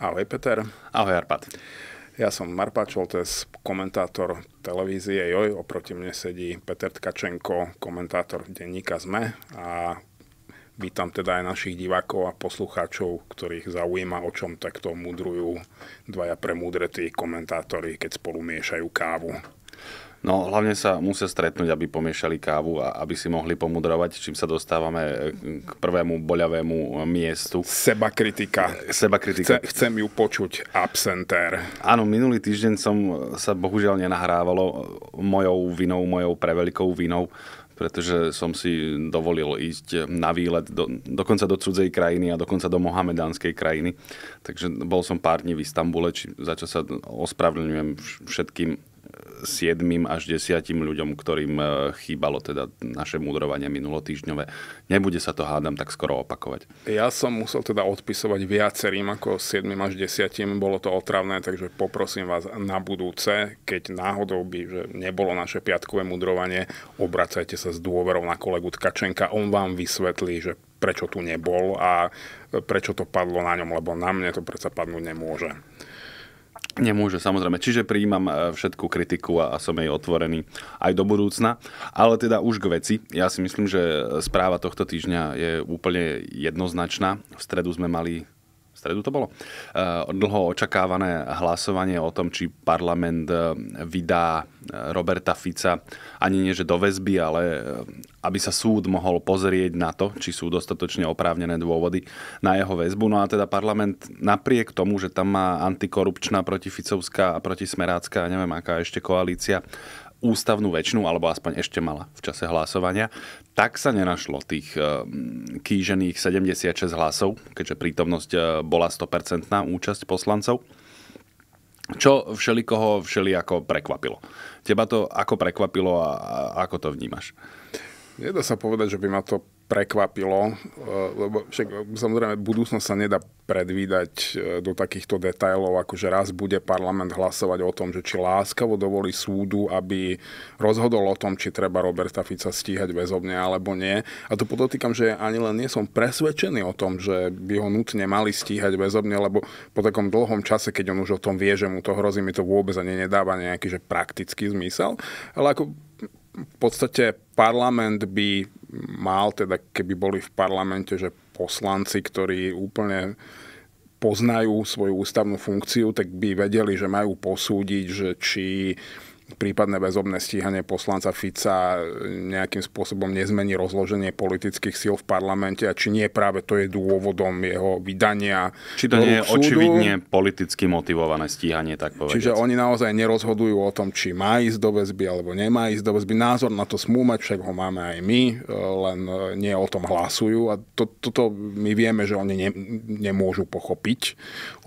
Ahoj Peter. Ahoj Arpad. Ja som Marpa Čoltes, komentátor televízie JOJ. Oproti mne sedí Peter Tkačenko, komentátor denníka ZME. A vítam teda aj našich divákov a poslucháčov, ktorých zaujíma, o čom takto mudrujú dvaja premúdretí komentátori, keď spolu miešajú kávu. No hlavne sa musia stretnúť, aby pomiešali kávu a aby si mohli pomudrovať, čím sa dostávame eh, k prvému boľavému miestu. Seba kritika. Eh, seba kritika. Chce, chcem ju počuť, absentér. Áno, minulý týždeň som sa bohužiaľ nenahrávalo eh, mojou vinou, mojou preveľkou vinou pretože som si dovolil ísť na výlet do, dokonca do cudzej krajiny a dokonca do mohamedánskej krajiny. Takže bol som pár dní v Istambule, či, za čo sa ospravedlňujem všetkým 7 až 10 ľuďom, ktorým e, chýbalo teda naše múdrovanie minulotýždňové. Nebude sa to hádam tak skoro opakovať. Ja som musel teda odpisovať viacerým ako 7 až 10. Bolo to otravné, takže poprosím vás na budúce, keď náhodou by že nebolo naše piatkové mudrovanie, obracajte sa s dôverou na kolegu Tkačenka. On vám vysvetlí, že prečo tu nebol a prečo to padlo na ňom, lebo na mne to predsa padnúť nemôže. Nemôže, samozrejme. Čiže prijímam e, všetku kritiku a, som jej otvorený aj do budúcna. Ale teda už k veci. Ja si myslím, že správa tohto týždňa je úplne jednoznačná. V stredu sme mali stredu to bolo, eh, dlho očakávané hlasovanie o tom, či parlament eh, vydá eh, Roberta Fica ani nie, že do väzby, ale aby sa súd mohol pozrieť na to, či sú dostatočne oprávnené dôvody na jeho väzbu. No a teda parlament napriek tomu, že tam má antikorupčná protificovská a protismerácká, neviem aká ešte koalícia, ústavnú väčšinu, alebo aspoň ešte mala v čase hlasovania, tak sa nenašlo tých eh, kýžených 76 hlasov, keďže prítomnosť eh, bola 100% účasť poslancov. Čo všelikoho ako prekvapilo. Teba to ako prekvapilo a ako to vnímaš? Nedá sa povedať, že by ma to prekvapilo, e, lebo však e, samozrejme budúcnosť sa nedá predvídať e, do takýchto detajlov, ako že raz bude parlament hlasovať o tom, že či láskavo dovolí súdu, aby rozhodol o tom, či treba Roberta Fica stíhať väzobne alebo nie. A to podotýkam, že ani len nie som presvedčený o tom, že by ho nutne mali stíhať väzobne, lebo po takom dlhom čase, keď on už o tom vie, že mu to hrozí, mi to vôbec ani nedáva nejaký že praktický zmysel. Ale ako v podstate parlament by mal, teda keby boli v parlamente, že poslanci, ktorí úplne poznajú svoju ústavnú funkciu, tak by vedeli, že majú posúdiť, že či prípadné väzobné stíhanie poslanca Fica nejakým spôsobom nezmení rozloženie politických síl v parlamente a či nie práve to je dôvodom jeho vydania. Či to nie je súdu. očividne politicky motivované stíhanie, tak povedať. Čiže oni naozaj nerozhodujú o tom, či má ísť do väzby alebo nemá ísť do väzby. Názor na to mať, však ho máme aj my, e, len e, nie o tom hlasujú a to, toto my vieme, že oni ne, nemôžu pochopiť,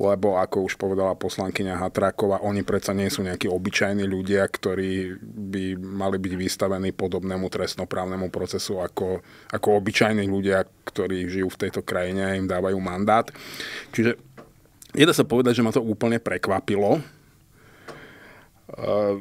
lebo ako už povedala poslankyňa Hatráková, oni predsa nie sú nejakí obyčajní ľudia, ktorí by mali byť vystavení podobnému trestnoprávnemu procesu ako, ako obyčajní ľudia, ktorí žijú v tejto krajine a im dávajú mandát. Čiže je sa povedať, že ma to úplne prekvapilo. Uh,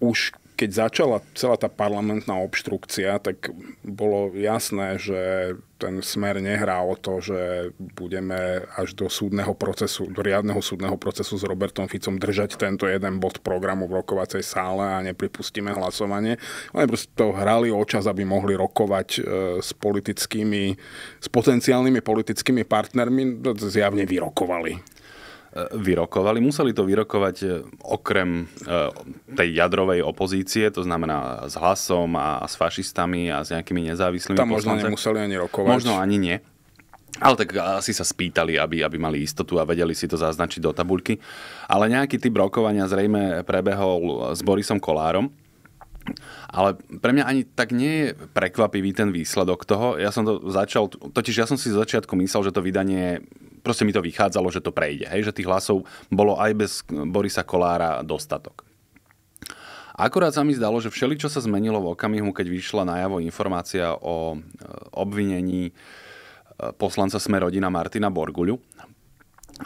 už keď začala celá tá parlamentná obštrukcia, tak bolo jasné, že ten smer nehrá o to, že budeme až do súdneho procesu, do riadneho súdneho procesu s Robertom Ficom držať tento jeden bod programu v rokovacej sále a nepripustíme hlasovanie. Oni proste to hrali o čas, aby mohli rokovať e, s politickými, s potenciálnymi politickými partnermi, no, zjavne vyrokovali vyrokovali. Museli to vyrokovať e, okrem e, tej jadrovej opozície, to znamená s hlasom a s fašistami a s nejakými nezávislými Tam možno poslancami. nemuseli ani rokovať. Možno ani nie. Ale tak asi sa spýtali, aby, aby mali istotu a vedeli si to zaznačiť do tabuľky. Ale nejaký typ rokovania zrejme prebehol s Borisom Kolárom. Ale pre mňa ani tak nie je prekvapivý ten výsledok toho. Ja som to začal, totiž ja som si z začiatku myslel, že to vydanie proste mi to vychádzalo, že to prejde. Hej, že tých hlasov bolo aj bez Borisa Kolára dostatok. Akorát sa mi zdalo, že všeli, čo sa zmenilo v okamihu, keď vyšla najavo informácia o e, obvinení e, poslanca Sme rodina Martina Borguľu,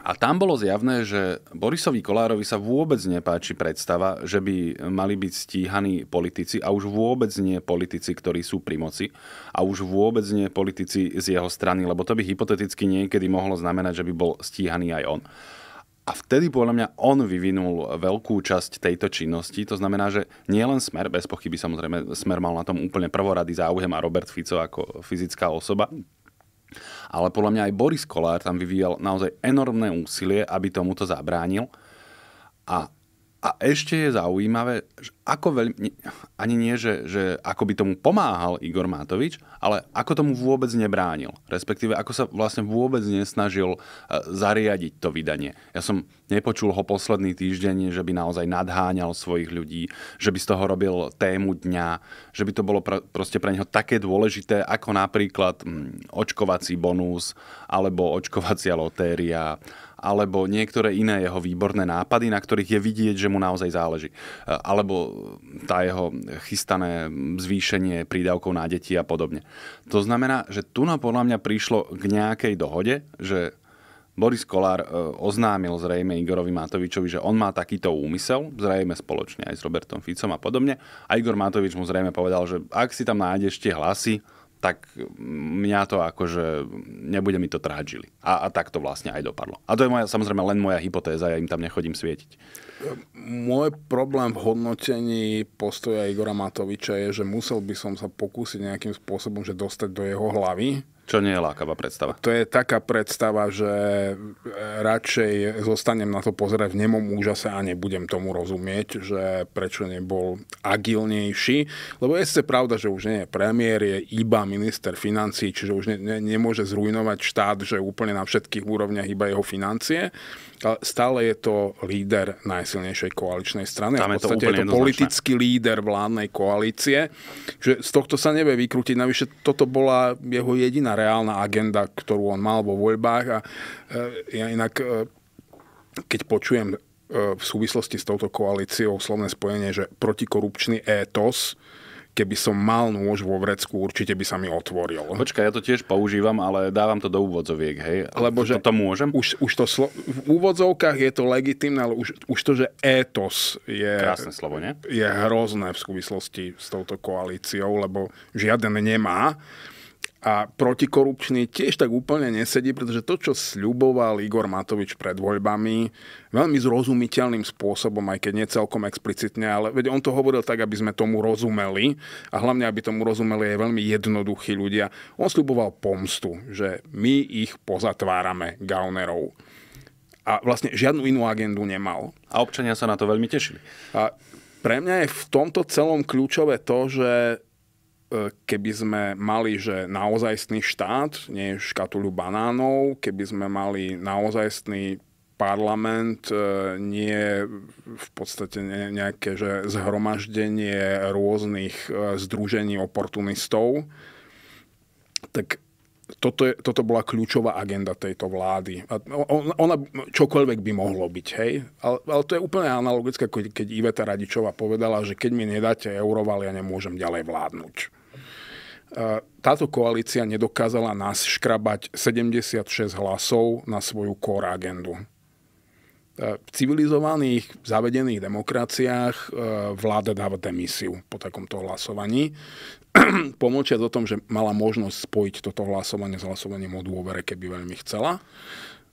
a tam bolo zjavné, že Borisovi Kolárovi sa vôbec nepáči predstava, že by mali byť stíhaní politici a už vôbec nie politici, ktorí sú pri moci a už vôbec nie politici z jeho strany, lebo to by hypoteticky niekedy mohlo znamenať, že by bol stíhaný aj on. A vtedy podľa mňa on vyvinul veľkú časť tejto činnosti. To znamená, že nie len Smer, bez pochyby samozrejme Smer mal na tom úplne prvorady záujem a Robert Fico ako fyzická osoba, ale podľa mňa aj Boris Kolár tam vyvíjal naozaj enormné úsilie, aby tomuto zabránil. A a ešte je zaujímavé, ako veľmi, ani nie, že, že ako by tomu pomáhal Igor Matovič, ale ako tomu vôbec nebránil. Respektíve, ako sa vlastne vôbec nesnažil e, zariadiť to vydanie. Ja som nepočul ho posledný týždeň, že by naozaj nadháňal svojich ľudí, že by z toho robil tému dňa, že by to bolo pr- proste pre neho také dôležité, ako napríklad mm, očkovací bonus, alebo očkovacia lotéria, alebo niektoré iné jeho výborné nápady, na ktorých je vidieť, že mu naozaj záleží. E, alebo tá jeho chystané zvýšenie prídavkov na deti a podobne. To znamená, že tu na no podľa mňa prišlo k nejakej dohode, že Boris Kolár e, oznámil zrejme Igorovi Matovičovi, že on má takýto úmysel, zrejme spoločne aj s Robertom Ficom a podobne. A Igor Matovič mu zrejme povedal, že ak si tam nájdeš tie hlasy, tak mňa to akože, nebude mi to tráčili. A, a tak to vlastne aj dopadlo. A to je moja, samozrejme len moja hypotéza, ja im tam nechodím svietiť. Môj problém v hodnotení postoja Igora Matoviča je, že musel by som sa pokúsiť nejakým spôsobom, že dostať do jeho hlavy, čo nie je lákavá predstava. To je taká predstava, že e, radšej zostanem na to pozerať v nemom úžase a nebudem tomu rozumieť, že prečo nebol agilnejší. Lebo je pravda, že už nie je premiér, je iba minister financí, čiže už ne, ne, nemôže zrujnovať štát, že úplne na všetkých úrovniach iba jeho financie stále je to líder najsilnejšej koaličnej strany. Tam je to, úplne je to politický líder vládnej koalície. Že z tohto sa nevie vykrútiť. Navyše toto bola jeho jediná reálna agenda, ktorú on mal vo voľbách. A e, ja inak, e, keď počujem e, v súvislosti s touto koalíciou slovné spojenie, že protikorupčný étos, keby som mal nôž vo vrecku, určite by sa mi otvoril. Počkaj, ja to tiež používam, ale dávam to do úvodzoviek, hej? Lebo že to, to môžem? Už, už to slo- v úvodzovkách je to legitimné, ale už, už to, že étos je... Krásne slovo, nie? Je hrozné v súvislosti s touto koalíciou, lebo žiaden nemá a protikorupčný tiež tak úplne nesedí, pretože to, čo sľuboval Igor Matovič pred voľbami, veľmi zrozumiteľným spôsobom, aj keď nie celkom explicitne, ale veď on to hovoril tak, aby sme tomu rozumeli a hlavne, aby tomu rozumeli aj veľmi jednoduchí ľudia. On sľuboval pomstu, že my ich pozatvárame gaunerov. A vlastne žiadnu inú agendu nemal. A občania sa na to veľmi tešili. A pre mňa je v tomto celom kľúčové to, že keby sme mali, že naozajstný štát, nie škatuľu banánov, keby sme mali naozajstný parlament, e, nie v podstate nejaké že zhromaždenie rôznych e, združení oportunistov, tak toto, je, toto bola kľúčová agenda tejto vlády. A on, ona čokoľvek by mohlo byť, hej? Ale, ale to je úplne analogické, keď Iveta Radičová povedala, že keď mi nedáte euroval, ja nemôžem ďalej vládnuť. E, táto koalícia nedokázala nás škrabať 76 hlasov na svoju core agendu. E, v civilizovaných, zavedených demokraciách e, vláda dáva demisiu po takomto hlasovaní. pomlčiac o tom, že mala možnosť spojiť toto hlasovanie s hlasovaním o dôvere, keby veľmi chcela,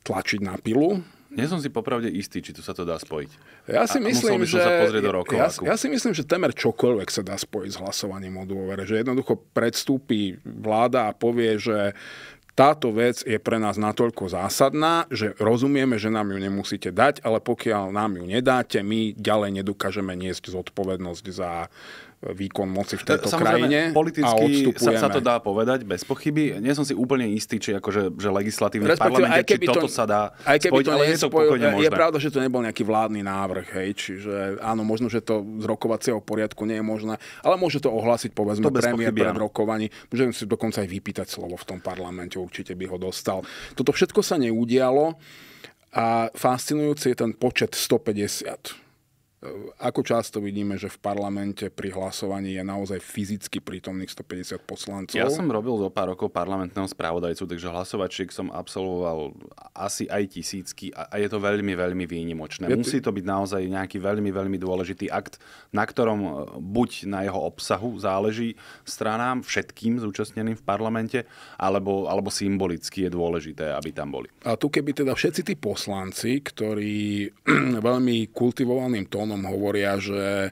tlačiť na pilu. Nie som si popravde istý, či tu sa to dá spojiť. Ja si, a myslím, že, sa do rokov, ja, ja si myslím, že temer čokoľvek sa dá spojiť s hlasovaním o dôvere. Že jednoducho predstúpi vláda a povie, že táto vec je pre nás natoľko zásadná, že rozumieme, že nám ju nemusíte dať, ale pokiaľ nám ju nedáte, my ďalej nedokážeme niesť zodpovednosť za výkon moci v e, tejto Samozrejme, krajine politicky sa, sa to dá povedať, bez pochyby. Nie som si úplne istý, či akože, že legislatívny parlament, či toto to, sa dá aj keby spojiť, to ale je to pokojne možné. Je pravda, že to nebol nejaký vládny návrh, hej, čiže áno, možno, že to z rokovacieho poriadku nie je možné, ale môže to ohlásiť, povedzme, to premiér pochyby, pred rokovaní. Môžem si dokonca aj vypýtať slovo v tom parlamente, určite by ho dostal. Toto všetko sa neudialo a fascinujúci je ten počet 150. Eh, ako často vidíme, že v parlamente pri hlasovaní je naozaj fyzicky prítomných 150 poslancov? Ja som robil zo pár rokov parlamentného správodajcu, takže hlasovačiek som absolvoval asi aj tisícky a je to veľmi, veľmi výnimočné. Je Musí to byť naozaj nejaký veľmi, veľmi dôležitý akt, na ktorom eh, buď na jeho obsahu záleží stranám, všetkým zúčastneným v parlamente, alebo, alebo symbolicky je dôležité, aby tam boli. A tu keby teda všetci tí poslanci, ktorí veľmi kultivovaným tónom Talianom hovoria, že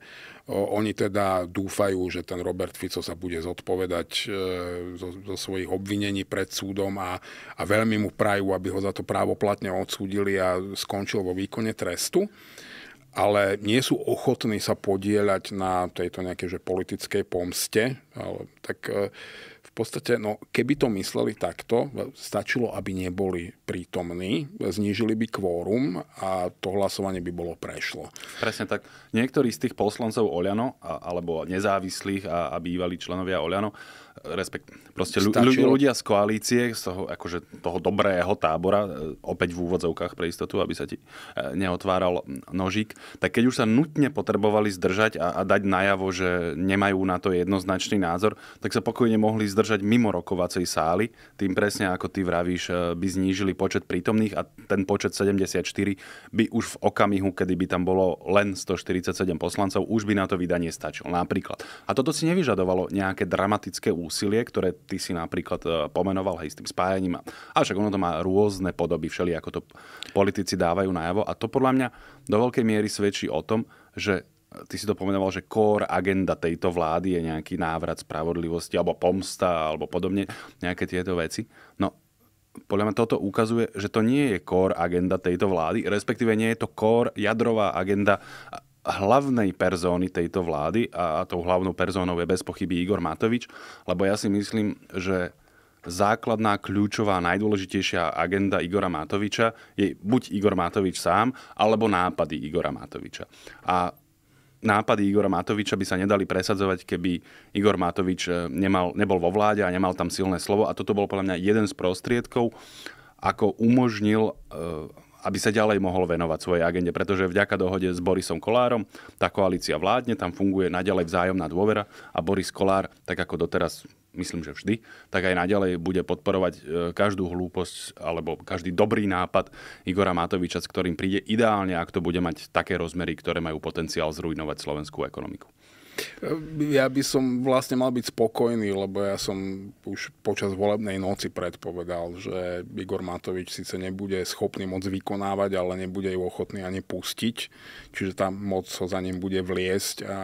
oni teda dúfajú, že ten Robert Fico sa bude zodpovedať e, zo, zo svojich obvinení pred súdom a, a veľmi mu prajú, aby ho za to právoplatne odsúdili a skončil vo výkone trestu ale nie sú ochotní sa podieľať na tejto nejakej že politickej pomste. Ale, tak e, v podstate, no, keby to mysleli takto, stačilo, aby neboli prítomní, znížili by kvórum a to hlasovanie by bolo prešlo. Presne tak. Niektorí z tých poslancov Oliano, alebo nezávislých a, a bývalí členovia Oliano, respekt, proste stačilo... ľudia z koalície, z toho, akože, toho dobrého tábora, e, opäť v úvodzovkách pre istotu, aby sa ti e, neotváral nožík, tak keď už sa nutne potrebovali zdržať a, a dať najavo, že nemajú na to jednoznačný názor, tak sa pokojne mohli zdržať zdržať mimo rokovacej sály. Tým presne, ako ty vravíš, e, by znížili počet prítomných a ten počet 74 by už v okamihu, kedy by tam bolo len 147 poslancov, už by na to vydanie stačil. Napríklad. A toto si nevyžadovalo nejaké dramatické úsilie, ktoré ty si napríklad e, pomenoval aj s tým spájaním. A však ono to má rôzne podoby, všeli ako to politici dávajú najavo. A to podľa mňa do veľkej miery svedčí o tom, že ty si to pomenoval, že core agenda tejto vlády je nejaký návrat spravodlivosti alebo pomsta alebo podobne, nejaké tieto veci. No podľa mňa toto ukazuje, že to nie je core agenda tejto vlády, respektíve nie je to core jadrová agenda hlavnej persóny tejto vlády a tou hlavnou persónou je bez pochyby Igor Matovič, lebo ja si myslím, že základná, kľúčová, najdôležitejšia agenda Igora Matoviča je buď Igor Matovič sám, alebo nápady Igora Matoviča. A nápady Igora Matoviča by sa nedali presadzovať, keby Igor Matovič e, nemal, nebol vo vláde a nemal tam silné slovo. A toto bol podľa mňa jeden z prostriedkov, ako umožnil e, aby sa ďalej mohol venovať svojej agende, pretože vďaka dohode s Borisom Kolárom tá koalícia vládne, tam funguje naďalej vzájomná dôvera a Boris Kolár, tak ako doteraz myslím, že vždy, tak aj naďalej bude podporovať e, každú hlúposť alebo každý dobrý nápad Igora Matoviča, s ktorým príde ideálne, ak to bude mať také rozmery, ktoré majú potenciál zrujnovať slovenskú ekonomiku. E, ja by som vlastne mal byť spokojný, lebo ja som už počas volebnej noci predpovedal, že Igor Matovič síce nebude schopný moc vykonávať, ale nebude ju ochotný ani pustiť. Čiže tá moc ho za ním bude vliesť a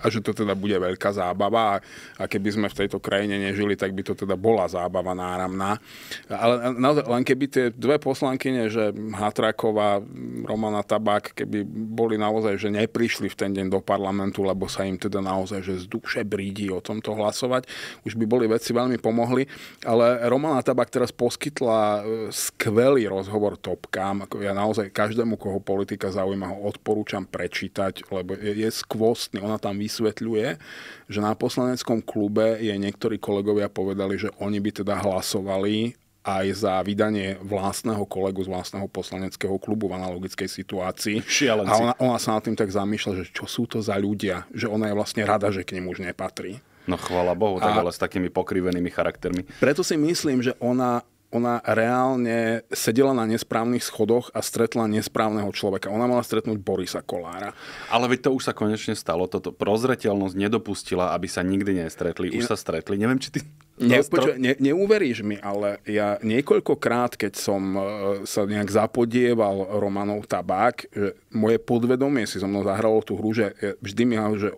a že to teda bude veľká zábava a, a keby sme v tejto krajine nežili, tak by to teda bola zábava náramná. Ale naozaj, len keby tie dve poslankyne, že Hatraková, Romana Tabák, keby boli naozaj, že neprišli v ten deň do parlamentu, lebo sa im teda naozaj, že z duše brídi o tomto hlasovať, už by boli veci veľmi pomohli. Ale Romana Tabák teraz poskytla e, skvelý rozhovor topkám. Ja naozaj každému, koho politika zaujíma, ho odporúčam prečítať, lebo je, je skvostný. Ona tam vysvetľuje, že na poslaneckom klube je niektorí kolegovia povedali, že oni by teda hlasovali aj za vydanie vlastného kolegu z vlastného poslaneckého klubu v analogickej situácii. Šialenci. A ona, ona sa nad tým tak zamýšľa, že čo sú to za ľudia, že ona je vlastne rada, že k nim už nepatrí. No chvála Bohu, tak ale s takými pokrivenými charaktermi. Preto si myslím, že ona ona reálne sedela na nesprávnych schodoch a stretla nesprávneho človeka. Ona mala stretnúť Borisa Kolára. Ale veď to už sa konečne stalo. Toto prozreteľnosť nedopustila, aby sa nikdy nestretli. Už ja... sa stretli. Neviem, či ty... Ne, počuva, ne, neuveríš mi, ale ja niekoľkokrát, keď som e, sa nejak zapodieval Romanov tabák, e, moje podvedomie si so mnou zahralo tú hru, že e, vždy mi že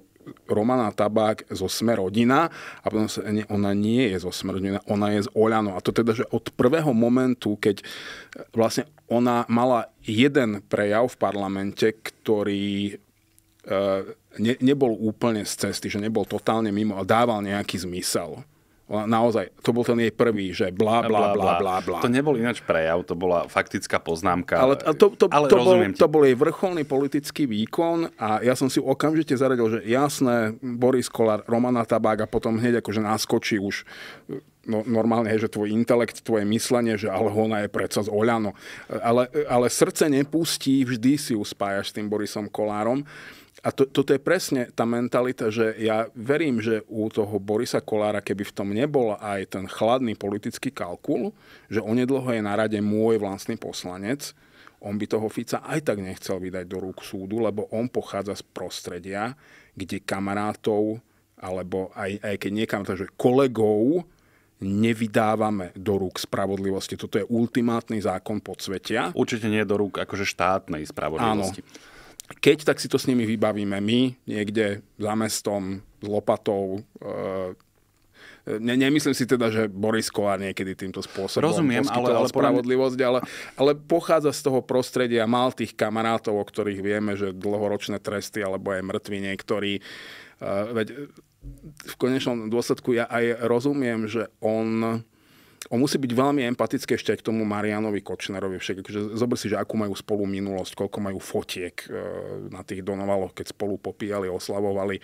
Romana Tabák zo Smerodina a potom sa, nie, ona nie je zo Smerodina, ona je z Oľano. A to teda, že od prvého momentu, keď e, vlastne ona mala jeden prejav v parlamente, ktorý e, ne, nebol úplne z cesty, že nebol totálne mimo a dával nejaký zmysel naozaj, to bol ten jej prvý, že bla, bla, bla, bla, bla. To nebol ináč prejav, to bola faktická poznámka. Ale to, to, ale to, bol, to bol jej vrcholný politický výkon a ja som si okamžite zaradil, že jasné, Boris Kolár, Romana Tabák a potom hneď akože náskočí už no, normálne je, že tvoj intelekt, tvoje myslenie, že ale ona je predsa z Oľano. Ale, ale srdce nepustí, vždy si ju spájaš s tým Borisom Kolárom. A to, toto je presne tá mentalita, že ja verím, že u toho Borisa Kolára, keby v tom nebol aj ten chladný politický kalkul, že onedlho je na rade môj vlastný poslanec, on by toho Fica aj tak nechcel vydať do rúk súdu, lebo on pochádza z prostredia, kde kamarátov, alebo aj, aj keď niekam, takže kolegov nevydávame do rúk spravodlivosti. Toto je ultimátny zákon pod svetia. Určite nie do rúk akože štátnej spravodlivosti. Áno. Keď tak si to s nimi vybavíme my, niekde za mestom, s lopatou, e-, e ne, nemyslím si teda, že Boris Kovár niekedy týmto spôsobom Rozumiem, ale, ale spravodlivosť, ale, ale pochádza z toho prostredia, mal tých kamarátov, o ktorých vieme, že dlhoročné tresty alebo aj mŕtvi niektorí. Uh, veď v konečnom dôsledku ja aj rozumiem, že on, on musí byť veľmi empatický ešte aj k tomu Marianovi Kočnerovi. Však, akože zober si, že akú majú spolu minulosť, koľko majú fotiek e, na tých donovaloch, keď spolu popíjali, oslavovali.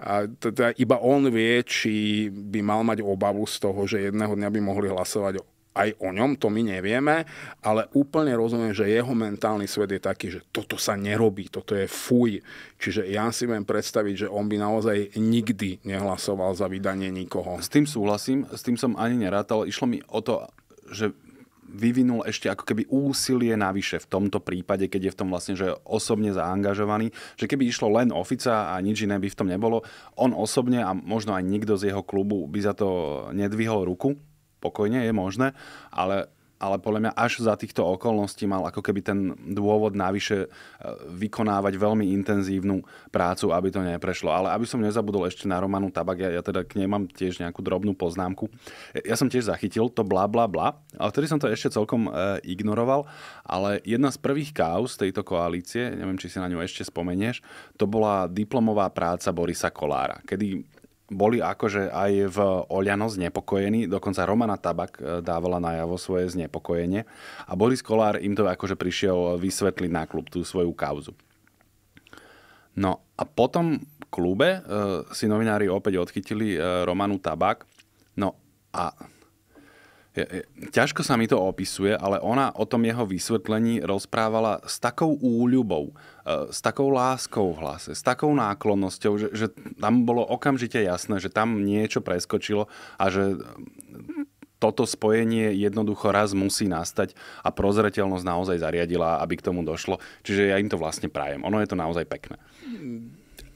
A teda iba on vie, či by mal mať obavu z toho, že jedného dňa by mohli hlasovať aj o ňom, to my nevieme, ale úplne rozumiem, že jeho mentálny svet je taký, že toto sa nerobí, toto je fuj. Čiže ja si viem predstaviť, že on by naozaj nikdy nehlasoval za vydanie nikoho. S tým súhlasím, s tým som ani nerátal. Išlo mi o to, že vyvinul ešte ako keby úsilie navyše v tomto prípade, keď je v tom vlastne že osobne zaangažovaný, že keby išlo len ofica a nič iné by v tom nebolo, on osobne a možno aj nikto z jeho klubu by za to nedvihol ruku, pokojne je možné, ale ale podľa mňa až za týchto okolností mal ako keby ten dôvod navyše e, vykonávať veľmi intenzívnu prácu, aby to neprešlo. Ale aby som nezabudol ešte na Romanu Tabak, ja, ja teda k nej mám tiež nejakú drobnú poznámku. Ja som tiež zachytil to bla bla bla, ale vtedy som to ešte celkom e, ignoroval, ale jedna z prvých káuz tejto koalície, neviem, či si na ňu ešte spomenieš, to bola diplomová práca Borisa Kolára, kedy boli akože aj v Oľano znepokojení, dokonca Romana Tabak e, dávala najavo svoje znepokojenie a Boris Kolár im to akože prišiel vysvetliť na klub tú svoju kauzu. No a potom v klube e, si novinári opäť odchytili e, Romanu Tabak, no a Ťažko sa mi to opisuje, ale ona o tom jeho vysvetlení rozprávala s takou úľubou, e, s takou láskou v hlase, s takou náklonnosťou, že, že tam bolo okamžite jasné, že tam niečo preskočilo a že e, toto spojenie jednoducho raz musí nastať a prozreteľnosť naozaj zariadila, aby k tomu došlo. Čiže ja im to vlastne prajem. Ono je to naozaj pekné.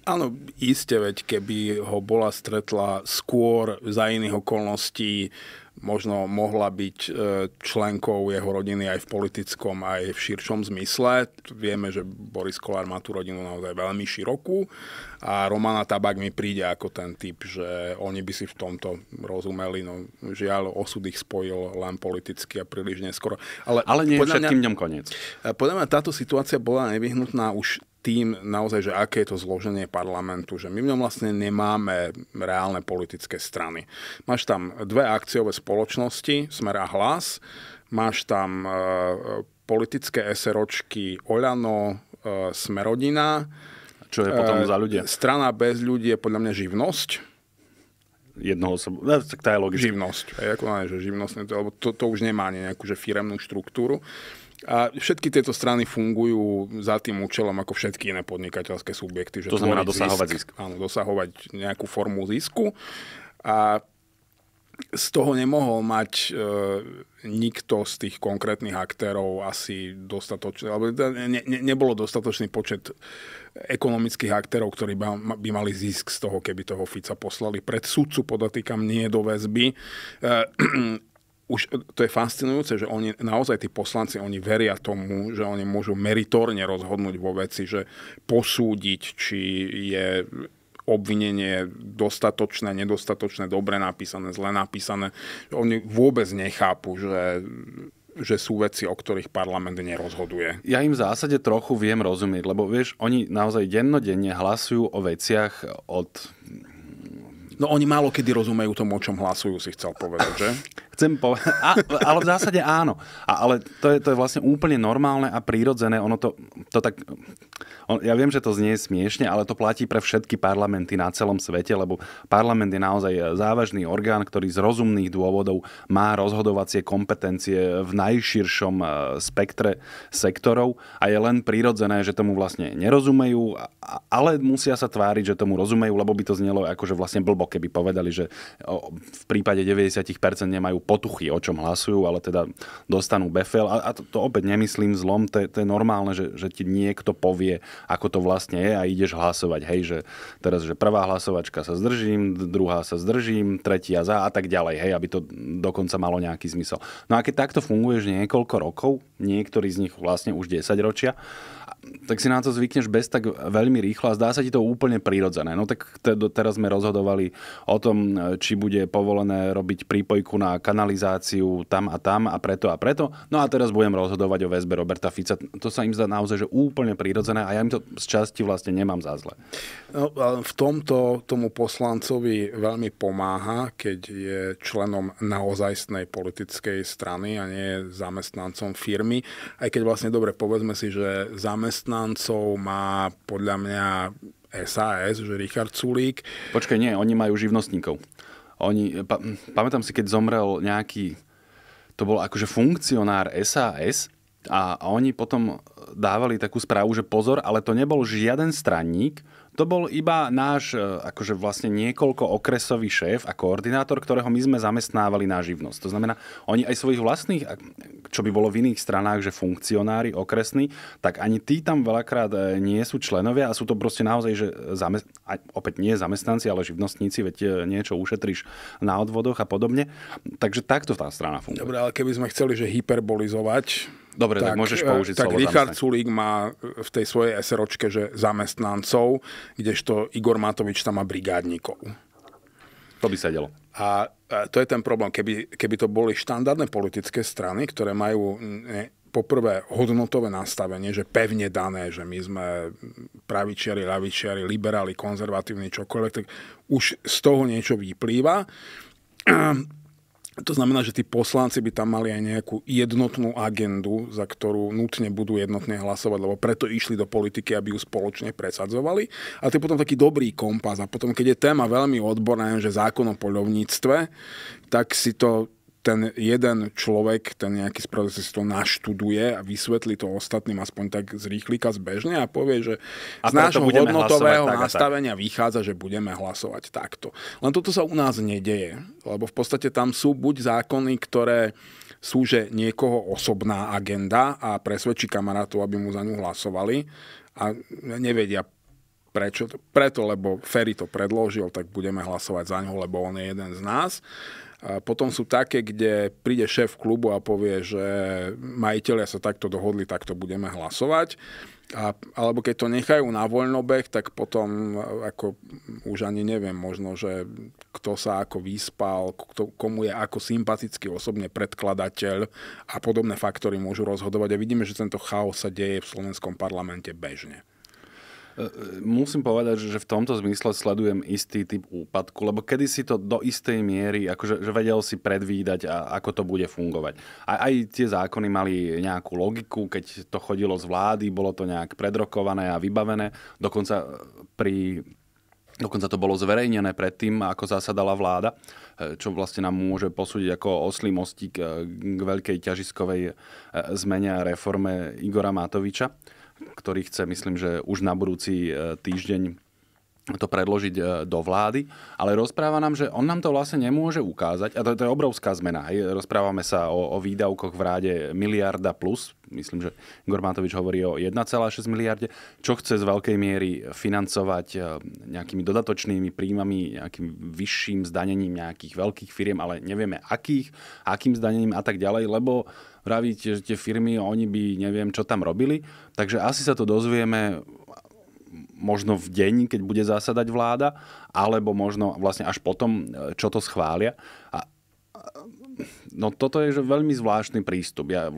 Áno, iste veď, keby ho bola stretla skôr za iných okolností, možno mohla byť e, členkou jeho rodiny aj v politickom, aj v širšom zmysle. Vieme, že Boris Kolár má tú rodinu naozaj veľmi širokú a Romana Tabak mi príde ako ten typ, že oni by si v tomto rozumeli. No, žiaľ, osud ich spojil len politicky a príliš neskoro. Ale, Ale nie je všetkým ňom koniec. E, podľa mňa táto situácia bola nevyhnutná už tým naozaj, že aké je to zloženie parlamentu, že my v ňom vlastne nemáme reálne politické strany. Máš tam dve akciové spoločnosti, Smer a Hlas, máš tam e, politické SROčky Oľano, e, Smerodina. Čo je potom e, za ľudia? Strana bez ľudí je podľa mňa živnosť jednoho osobu. No, tak tá je logická. Živnosť. Ako, že živnosť, lebo to, to už nemá ani nejakú že firemnú štruktúru. A všetky tieto strany fungujú za tým účelom ako všetky iné podnikateľské subjekty. Že to znamená dosahovať zisk. zisk. Áno, dosahovať nejakú formu zisku. A z toho nemohol mať e, nikto z tých konkrétnych aktérov asi dostatočný, alebo teda ne, ne, nebolo dostatočný počet ekonomických aktérov, ktorí by, by mali zisk z toho, keby toho Fica poslali pred sudcu, podatýkam, nie do väzby. E, už e, to je fascinujúce, že oni naozaj tí poslanci, oni veria tomu, že oni môžu meritorne rozhodnúť vo veci, že posúdiť, či je obvinenie dostatočné, nedostatočné, dobre napísané, zle napísané. Oni vôbec nechápu, že že sú veci, o ktorých parlament nerozhoduje. Ja im v zásade trochu viem rozumieť, lebo vieš, oni naozaj dennodenne hlasujú o veciach od... No oni málo kedy rozumejú tomu, o čom hlasujú, si chcel povedať, že? chcem povedať. Ale v zásade áno. A, ale to je, to je vlastne úplne normálne a prírodzené. Ono to, to tak... On, ja viem, že to znie smiešne, ale to platí pre všetky parlamenty na celom svete, lebo parlament je naozaj závažný orgán, ktorý z rozumných dôvodov má rozhodovacie kompetencie v najširšom e, spektre sektorov a je len prírodzené, že tomu vlastne nerozumejú, ale musia sa tváriť, že tomu rozumejú, lebo by to znelo akože vlastne blbo, keby povedali, že v prípade 90% nemajú potuchy, o čom hlasujú, ale teda dostanú befel. A, a to, to opäť nemyslím zlom, to, to je normálne, že, že ti niekto povie, ako to vlastne je a ideš hlasovať. Hej, že teraz, že prvá hlasovačka sa zdržím, druhá sa zdržím, tretia za a tak ďalej. Hej, aby to dokonca malo nejaký zmysel. No a keď takto funguješ niekoľko rokov, niektorí z nich vlastne už 10 ročia, tak si na to zvykneš bez tak veľmi rýchlo a zdá sa ti to úplne prirodzené. No tak te, teraz sme rozhodovali o tom, e, či bude povolené robiť prípojku na kanalizáciu tam a tam a preto a preto. No a teraz budem rozhodovať o väzbe Roberta Fica. To sa im zdá naozaj, že úplne prirodzené a ja im to z časti vlastne nemám za zle. No, v tomto tomu poslancovi veľmi pomáha, keď je členom naozajstnej politickej strany a nie je zamestnancom firmy. Aj keď vlastne dobre, povedzme si, že zamestnancom zamestnancov má podľa mňa SAS, že Richard Sulík. Počkaj, nie, oni majú živnostníkov. Oni, pa, pamätám si, keď zomrel nejaký, to bol akože funkcionár SAS a, oni potom dávali takú správu, že pozor, ale to nebol žiaden stranník, to bol iba náš e, akože vlastne niekoľko okresový šéf a koordinátor, ktorého my sme zamestnávali na živnosť. To znamená, oni aj svojich vlastných, čo by bolo v iných stranách, že funkcionári okresní, tak ani tí tam veľakrát e, nie sú členovia a sú to proste naozaj, že zamest... opäť nie zamestnanci, ale živnostníci, veď e, niečo ušetríš na odvodoch a podobne. Takže takto tá strana funguje. Dobre, ale keby sme chceli, že hyperbolizovať, Dobre, tak, tak môžeš e, použiť tak slovo Richard Sulík má v tej svojej SROčke, že zamestnancov, kdežto Igor Matovič tam má brigádnikov. To by sa delo. A, a e, to je ten problém. Keby, keby to boli štandardné politické strany, ktoré majú ne, poprvé hodnotové nastavenie, že pevne dané, že my sme pravičiari, ľavičiari, liberáli, konzervatívni, čokoľvek, tak už z toho niečo vyplýva to znamená, že tí poslanci by tam mali aj nejakú jednotnú agendu, za ktorú nutne budú jednotne hlasovať, lebo preto išli do politiky, aby ju spoločne presadzovali. A to je potom taký dobrý kompas. A potom, keď je téma veľmi odborná, že zákon o poľovníctve, tak si to ten jeden človek, ten nejaký spravodajca si to naštuduje a vysvetlí to ostatným aspoň tak z rýchlika zbežne a povie, že a z nášho hodnotového tak nastavenia tak. vychádza, že budeme hlasovať takto. Len toto sa u nás nedeje, lebo v podstate tam sú buď zákony, ktoré sú, že niekoho osobná agenda a presvedčí kamarátov, aby mu za ňu hlasovali a nevedia prečo. Preto, lebo Ferry to predložil, tak budeme hlasovať za ňu, lebo on je jeden z nás potom sú také, kde príde šéf klubu a povie, že majiteľia sa takto dohodli, takto budeme hlasovať. A, alebo keď to nechajú na voľnobeh, tak potom ako, už ani neviem možno, že kto sa ako vyspal, kto, komu je ako sympatický osobne predkladateľ a podobné faktory môžu rozhodovať. A vidíme, že tento chaos sa deje v slovenskom parlamente bežne. E, e, musím povedať, že v tomto zmysle sledujem istý typ úpadku, lebo kedy si to do istej miery, akože že vedel si predvídať, a ako to bude fungovať. A, aj tie zákony mali nejakú logiku, keď to chodilo z vlády, bolo to nejak predrokované a vybavené. Dokonca e, pri Dokonca to bolo zverejnené predtým, ako zasadala vláda, čo vlastne nám môže posúdiť ako oslý mostík k veľkej ťažiskovej zmene a reforme Igora Matoviča ktorý chce, myslím, že už na budúci e, týždeň to predložiť e, do vlády, ale rozpráva nám, že on nám to vlastne nemôže ukázať, a to, to je obrovská zmena. Hej. Rozprávame sa o, o výdavkoch v ráde miliarda plus, myslím, že Gormátovič hovorí o 1,6 miliarde, čo chce z veľkej miery financovať e, nejakými dodatočnými príjmami, nejakým vyšším zdanením nejakých veľkých firiem, ale nevieme akých, akým zdanením a tak ďalej, lebo vravíte, že tie firmy, oni by neviem, čo tam robili. Takže asi sa to dozvieme možno v deň, keď bude zasadať vláda, alebo možno vlastne až potom, e, čo to schvália. A, no toto je že veľmi zvláštny prístup. Ja,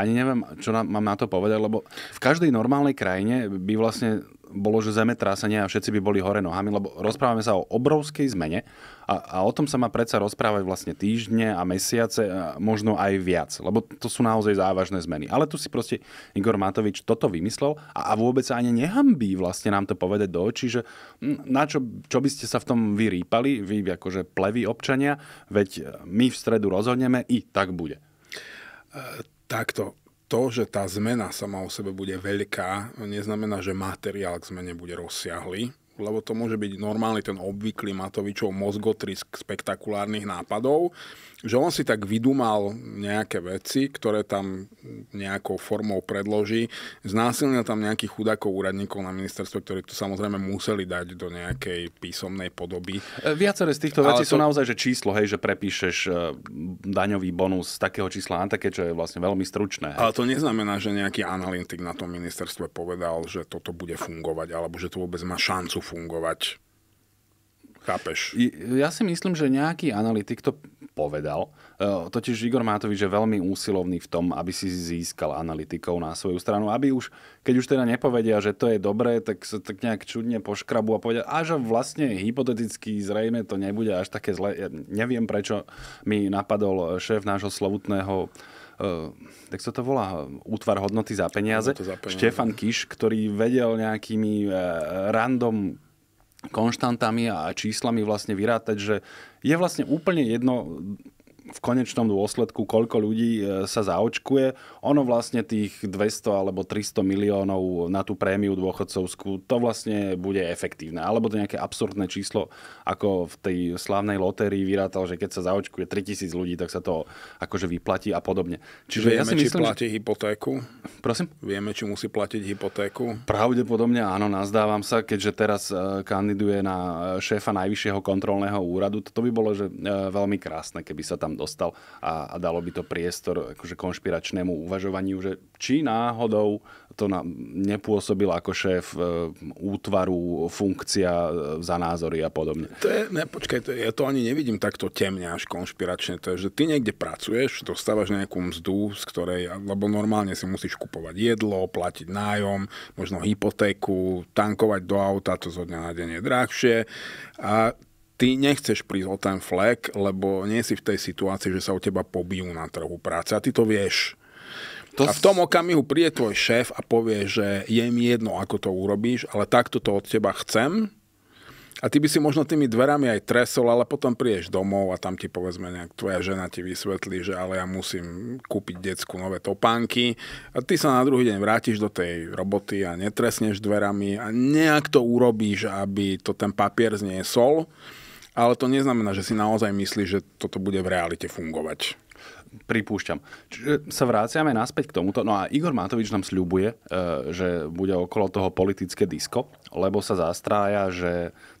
ani neviem, čo na, mám na to povedať, lebo v každej normálnej krajine by vlastne bolo, že zemetrasenie a všetci by boli hore nohami, lebo rozprávame sa o obrovskej zmene a, a o tom sa má predsa rozprávať vlastne týždne a mesiace, a možno aj viac, lebo to sú naozaj závažné zmeny. Ale tu si proste Igor Matovič toto vymyslel a, a vôbec sa ani nehambí vlastne nám to povedať do očí, že hm, na čo, čo by ste sa v tom vyrýpali, vy akože pleví občania, veď my v stredu rozhodneme i tak bude. E, Takto. To, že tá zmena sama o sebe bude veľká, neznamená, že materiál k zmene bude rozsiahly, lebo to môže byť normálny ten obvyklý Matovičov mozgotrisk spektakulárnych nápadov, že on si tak vydumal nejaké veci, ktoré tam nejakou formou predloží. Znásilnil tam nejakých chudákov úradníkov na ministerstve, ktorí to samozrejme museli dať do nejakej písomnej podoby. E, Viacere z týchto vecí to... sú naozaj že číslo, hej, že prepíšeš e, daňový bonus z takého čísla na také, čo je vlastne veľmi stručné. Hej. Ale to neznamená, že nejaký analytik na tom ministerstve povedal, že toto bude fungovať, alebo že to vôbec má šancu fungovať. Chápeš? Ja si myslím, že nejaký analytik to povedal. E, totiž Igor Mátovič je veľmi úsilovný v tom, aby si získal analytikov na svoju stranu, aby už, keď už teda nepovedia, že to je dobré, tak sa tak nejak čudne poškrabu a povedia, a že vlastne hypoteticky zrejme to nebude až také zle. Ja neviem, prečo mi napadol šéf nášho slovutného e, tak sa to volá, útvar hodnoty za peniaze. peniaze. Štefan Kiš, ktorý vedel nejakými e, random konštantami a číslami vlastne vyrátať, že je vlastne úplne jedno, v konečnom dôsledku, koľko ľudí e, sa zaočkuje. Ono vlastne tých 200 alebo 300 miliónov na tú prémiu dôchodcovskú, to vlastne bude efektívne. Alebo to nejaké absurdné číslo, ako v tej slávnej lotérii vyrátal, že keď sa zaočkuje 3000 ľudí, tak sa to akože vyplatí a podobne. Čiže Vieme, ja si myslím, či platí že... hypotéku? Prosím? Vieme, či musí platiť hypotéku? Pravdepodobne áno, nazdávam sa, keďže teraz e, kandiduje na e, šéfa Najvyššieho kontrolného úradu. To by bolo že veľmi krásne, keby sa tam tam dostal a, a dalo by to priestor akože konšpiračnému uvažovaniu, že či náhodou to na, nepôsobil ako šéf e, útvaru, funkcia e, za názory a podobne. To je, ne, počkaj, to, ja to ani nevidím takto temne až konšpiračne. To je, že ty niekde pracuješ, dostávaš nejakú mzdu, z ktorej, lebo normálne si musíš kupovať jedlo, platiť nájom, možno hypotéku, tankovať do auta, to zo dňa na deň je drahšie. A ty nechceš prísť o ten flek, lebo nie si v tej situácii, že sa o teba pobijú na trhu práce. A ty to vieš. To... A v tom okamihu príde tvoj šéf a povie, že je mi jedno, ako to urobíš, ale takto to od teba chcem. A ty by si možno tými dverami aj tresol, ale potom prídeš domov a tam ti povedzme nejak tvoja žena ti vysvetlí, že ale ja musím kúpiť decku nové topánky a ty sa na druhý deň vrátiš do tej roboty a netresneš dverami a nejak to urobíš, aby to ten papier zniesol ale to neznamená, že si naozaj myslíš, že toto bude v realite fungovať pripúšťam. Čiže e, sa vráciame naspäť k tomuto. No a Igor Matovič nám sľubuje, e, že bude okolo toho politické disko, lebo sa zastrája, že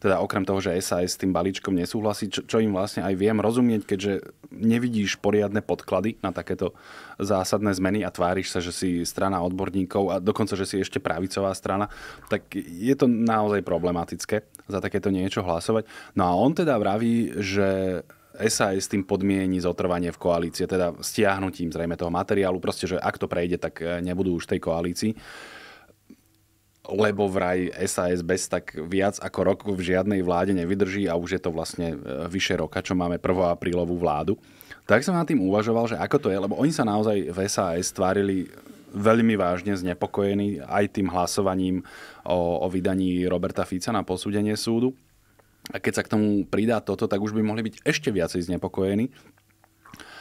teda okrem toho, že SAS s tým balíčkom nesúhlasí, čo, čo im vlastne aj viem rozumieť, keďže nevidíš poriadne podklady na takéto zásadné zmeny a tváriš sa, že si strana odborníkov a dokonca, že si ešte pravicová strana, tak je to naozaj problematické za takéto niečo hlasovať. No a on teda vraví, že SAS tým podmiení zotrvanie v koalície, teda stiahnutím zrejme toho materiálu, proste, že ak to prejde, tak e, nebudú už v tej koalícii lebo vraj SAS bez tak viac ako rok v žiadnej vláde nevydrží a už je to vlastne e, vyše roka, čo máme 1. aprílovú vládu. Tak som nad tým uvažoval, že ako to je, lebo oni sa naozaj v SAS tvárili veľmi vážne znepokojení aj tým hlasovaním o, o vydaní Roberta Fica na posúdenie súdu. A keď sa k tomu pridá toto, tak už by mohli byť ešte viacej znepokojení.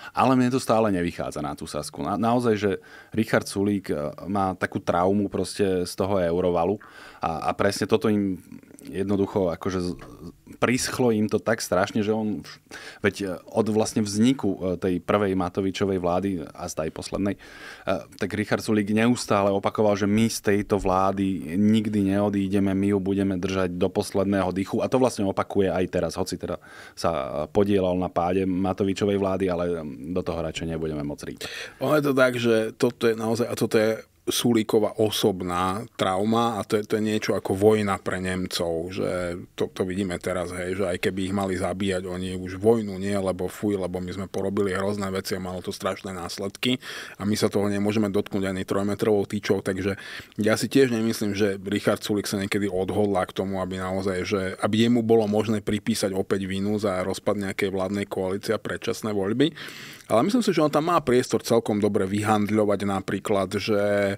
Ale mne to stále nevychádza na tú Sasku. Na, naozaj, že Richard Sulík e, má takú traumu proste z toho eurovalu a, a presne toto im jednoducho akože prischlo im to tak strašne, že on, veď e, od vlastne vzniku e, tej prvej Matovičovej vlády a z aj poslednej, e, tak Richard Sulík neustále opakoval, že my z tejto vlády nikdy neodídeme, my ju budeme držať do posledného dýchu a to vlastne opakuje aj teraz, hoci teda sa podielal na páde Matovičovej vlády, ale do toho radšej nebudeme moc ríť. Ono je to tak, že toto je naozaj, a toto je Sulíková osobná trauma a to je, to je niečo ako vojna pre Nemcov, že to, to vidíme teraz, hej, že aj keby ich mali zabíjať, oni už vojnu nie, lebo fuj, lebo my sme porobili hrozné veci a malo to strašné následky a my sa toho nemôžeme dotknúť ani trojmetrovou tyčou, takže ja si tiež nemyslím, že Richard Sulík sa niekedy odhodlá k tomu, aby naozaj, že aby jemu bolo možné pripísať opäť vinu za rozpad nejakej vládnej koalície a predčasné voľby. Ale myslím si, že on tam má priestor celkom dobre vyhandľovať napríklad, že e,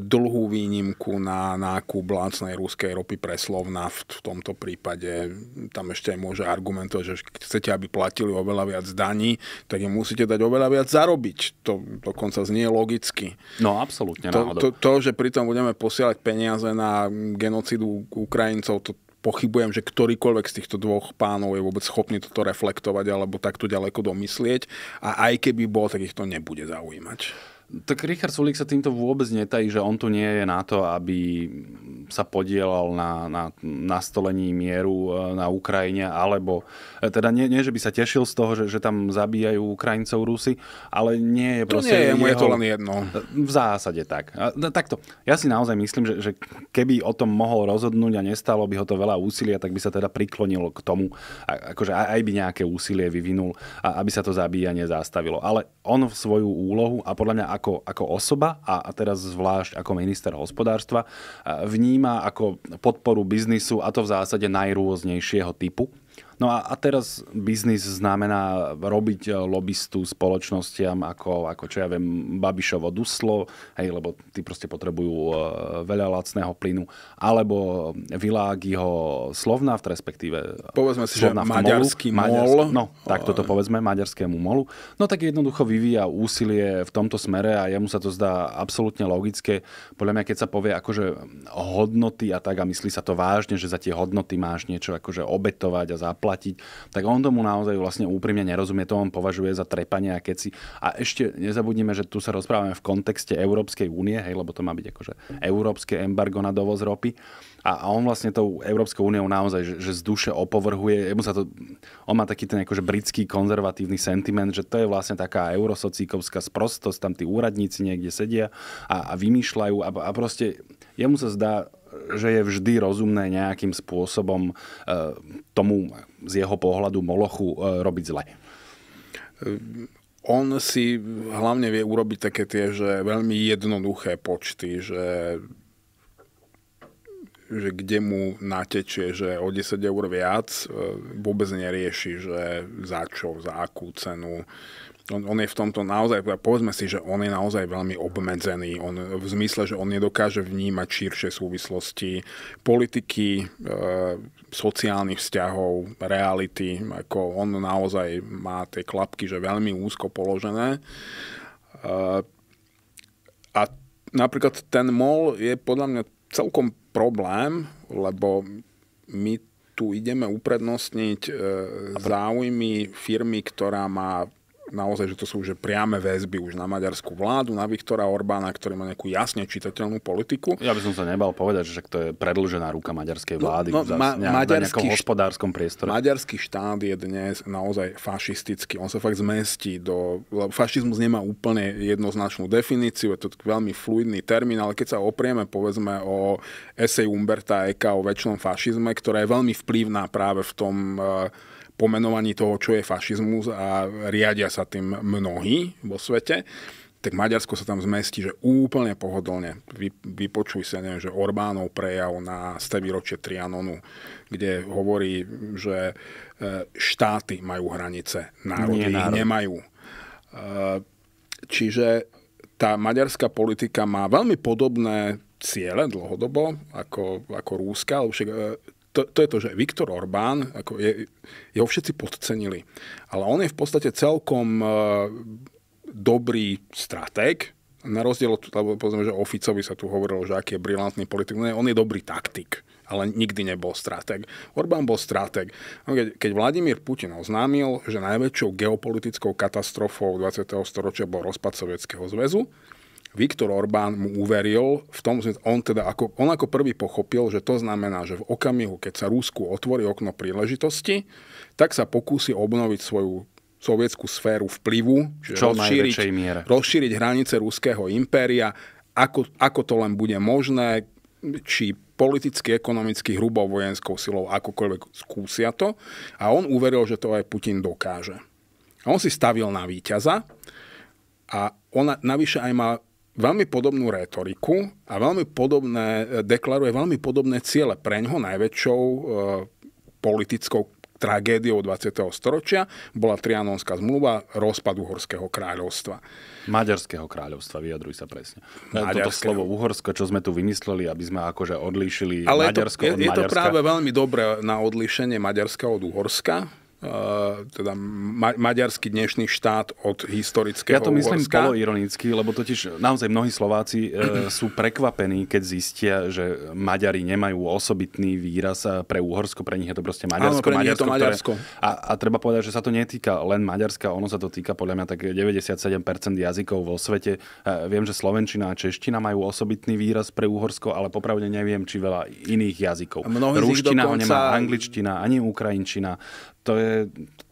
dlhú výnimku na nákup lácnej ruskej ropy pre Slovnaft v tomto prípade tam ešte aj môže argumentovať, že keď chcete, aby platili oveľa viac daní, tak im musíte dať oveľa viac zarobiť. To dokonca znie logicky. No absolútne. To, to, to, že pritom budeme posielať peniaze na genocidu Ukrajincov, to, pochybujem, že ktorýkoľvek z týchto dvoch pánov je vôbec schopný toto reflektovať alebo takto ďaleko domyslieť a aj keby bol, tak ich to nebude zaujímať. Tak Richard Sulik sa týmto vôbec netají, že on tu nie je na to, aby sa podielal na, na nastolení mieru e, na Ukrajine, alebo e, teda nie, nie, že by sa tešil z toho, že, že tam zabíjajú Ukrajincov Rusy, ale nie je proste... To nie je, mu je to len jedno. V zásade tak. A, no, takto, ja si naozaj myslím, že, že keby o tom mohol rozhodnúť a nestalo by ho to veľa úsilia, tak by sa teda priklonil k tomu, akože aj, aj by nejaké úsilie vyvinul, a aby sa to zabíjanie zastavilo. Ale on v svoju úlohu a podľa mňa ako, ako osoba a, a teraz zvlášť ako minister hospodárstva vníma ako podporu biznisu a to v zásade najrôznejšieho typu No a, a teraz biznis znamená robiť eh, lobbystu spoločnostiam ako, ako čo ja viem, Babišovo Duslo, hej, lebo tí proste potrebujú eh, veľa lacného plynu, alebo Világiho Slovnaft, respektíve eh, Povedzme si, Slovnaft že maďarský mol. Maďarsk, no, tak toto povedzme, maďarskému molu. No tak jednoducho vyvíja úsilie v tomto smere a jemu sa to zdá absolútne logické. Podľa mňa, keď sa povie akože hodnoty a tak a myslí sa to vážne, že za tie hodnoty máš niečo akože obetovať a zaplatiť zaplatiť, tak on tomu naozaj vlastne úprimne nerozumie, to on považuje za trepanie a keci. A ešte nezabudnime, že tu sa rozprávame v kontexte Európskej únie, hej, lebo to má byť akože európske embargo na dovoz ropy. A, a on vlastne tou Európskou úniou naozaj, že, že z duše opovrhuje, jemu sa to, on má taký ten akože britský konzervatívny sentiment, že to je vlastne taká eurosocíkovská sprostosť, tam tí úradníci niekde sedia a, a vymýšľajú a, a proste jemu sa zdá, že je vždy rozumné nejakým spôsobom e, tomu z jeho pohľadu Molochu e, robiť zle? On si hlavne vie urobiť také tie, že veľmi jednoduché počty, že že kde mu natečie, že o 10 eur viac, e, vôbec nerieši, že za čo, za akú cenu. On, on je v tomto naozaj, povedzme si, že on je naozaj veľmi obmedzený. On, v zmysle, že on nedokáže vnímať širšie súvislosti politiky, e, sociálnych vzťahov, reality. Ako on naozaj má tie klapky, že veľmi úzko položené. E, a napríklad ten mol je podľa mňa celkom problém, lebo my tu ideme uprednostniť e, záujmy firmy, ktorá má naozaj, že to sú už priame väzby už na maďarskú vládu, na Viktora Orbána, ktorý má nejakú jasne čitateľnú politiku. Ja by som sa nebal povedať, že to je predlžená ruka maďarskej no, vlády no, no, ma- ne- maďarský, hospodárskom priestore. Maďarský štát je dnes naozaj fašistický. On sa fakt zmestí do... Fašizmus nemá úplne jednoznačnú definíciu, je to veľmi fluidný termín, ale keď sa oprieme povedzme o esej Umberta Eka e o väčšom fašizme, ktorá je veľmi vplyvná práve v tom uh, pomenovaní toho, čo je fašizmus a riadia sa tým mnohí vo svete, tak Maďarsko sa tam zmestí, že úplne pohodlne. Vy, vypočuj sa, neviem, že Orbánov prejav na ročie Trianonu, kde hovorí, že e, štáty majú hranice, národy národ. nemajú. E, čiže tá maďarská politika má veľmi podobné ciele dlhodobo ako, ako Rúska, ale však e, to, to je to, že Viktor Orbán, ako je, jeho všetci podcenili, ale on je v podstate celkom e, dobrý stratek, na rozdiel od, lebo povedzme, že o Ficovi sa tu hovorilo, že aký je brilantný politik. no, on je dobrý taktik, ale nikdy nebol stratek. Orbán bol stratég. No keď, keď Vladimír Putin oznámil, že najväčšou geopolitickou katastrofou 20. storočia bol rozpad Sovietskeho zväzu, Viktor Orbán mu uveril, v tom, on, teda ako, on ako prvý pochopil, že to znamená, že v okamihu, keď sa Rusku otvorí okno príležitosti, tak sa pokúsi obnoviť svoju sovietskú sféru vplyvu, Čo rozšíriť, rozšíriť hranice ruského impéria, ako, ako to len bude možné, či politicky, ekonomicky, hrubo vojenskou silou, akokoľvek skúsia to. A on uveril, že to aj Putin dokáže. A on si stavil na víťaza a on navyše aj má veľmi podobnú rétoriku a veľmi podobné, e, deklaruje veľmi podobné ciele pre ňoho najväčšou e, politickou tragédiou 20. storočia bola Trianonská zmluva rozpad Uhorského kráľovstva. Maďarského kráľovstva, vyjadruj sa presne. E, Maďarského. Toto slovo Uhorsko, čo sme tu vymysleli, aby sme akože odlíšili Ale Maďarsko je to, je, od Maďarska. Je to práve veľmi dobré na odlíšenie Maďarska od Uhorska, Eh, teda ma- maďarský dnešný štát od historického Ja to myslím Uhorska. ironicky, lebo totiž naozaj mnohí Slováci e, sú prekvapení, keď zistia, že Maďari nemajú osobitný výraz eh, pre úhorsko, pre nich je to proste Maďarsko. Áno, pre Maďarsko, je to Maďarsko. Ktoré, a, a treba povedať, že sa to netýka len Maďarska, ono sa to týka podľa mňa tak 97% jazykov vo svete. E, viem, že Slovenčina a Čeština majú osobitný výraz pre Uhorsko, ale popravde neviem, či veľa iných jazykov. Mnohí Ruština dokonca... ho nemá, angličtina, ani ukrajinčina to je,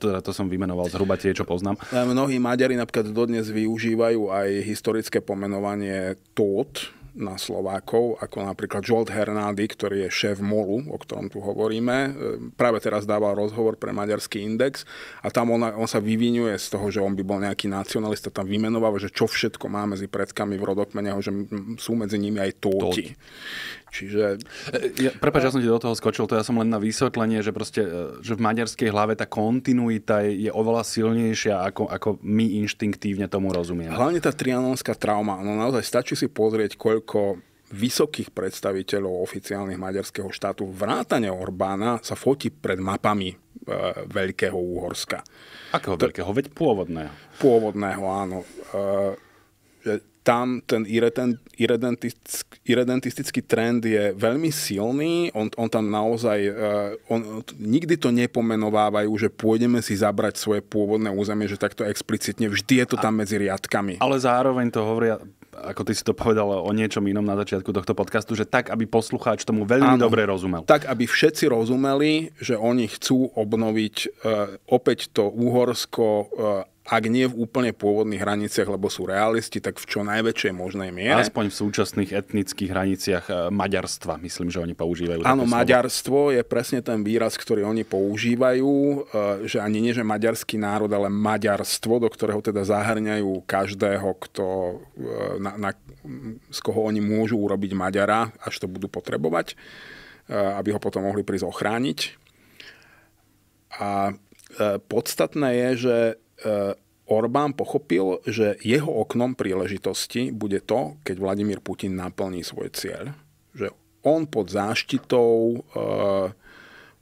teda to som vymenoval zhruba tie, čo poznám. E, mnohí Maďari napríklad dodnes využívajú aj historické pomenovanie Tóth na Slovákov, ako napríklad Jolt Hernády, ktorý je šéf MOLu, o ktorom tu hovoríme. E, práve teraz dával rozhovor pre Maďarský index a tam on, on sa vyvinuje z toho, že on by bol nejaký nacionalista, tam vymenoval, že čo všetko má medzi predkami v rodokmene, že sú medzi nimi aj tóti. Tóti. Čiže... E, ja, Prepač, ja som ti do toho skočil, to ja som len na vysvetlenie, že proste, e, že v maďarskej hlave tá kontinuita je, je oveľa silnejšia, ako, ako my inštinktívne tomu rozumieme. Hlavne tá trianonská trauma, no naozaj stačí si pozrieť, koľko vysokých predstaviteľov oficiálnych maďarského štátu vrátane Orbána sa fotí pred mapami e, Veľkého Úhorska. Akého to, veľkého? Veď pôvodného. Pôvodného, áno. E, tam ten iredentistický trend je veľmi silný, on, on tam naozaj, eh, on, nikdy to nepomenovávajú, že pôjdeme si zabrať svoje pôvodné územie, že takto explicitne, vždy je to tam medzi riadkami. Ale zároveň to hovoria, ako ty si to povedal o niečom inom na začiatku tohto podcastu, že tak, aby poslucháč tomu veľmi Áno, dobre rozumel. Tak, aby všetci rozumeli, že oni chcú obnoviť uh, opäť to Úhorsko uh, eh, ak nie v úplne pôvodných hraniciach, lebo sú realisti, tak v čo najväčšej možnej miere. Aspoň v súčasných etnických hraniciach e, Maďarstva, myslím, že oni používajú. Áno, Maďarstvo slovo. je presne ten výraz, ktorý oni používajú, e, že ani nie, že maďarský národ, ale Maďarstvo, do ktorého teda zahrňajú každého, kto, e, na, na, z koho oni môžu urobiť Maďara, až to budú potrebovať, aby ho potom mohli prísť ochrániť. A podstatné je, že Orbán pochopil, že jeho oknom príležitosti bude to, keď Vladimír Putin naplní svoj cieľ. Že on pod záštitou e,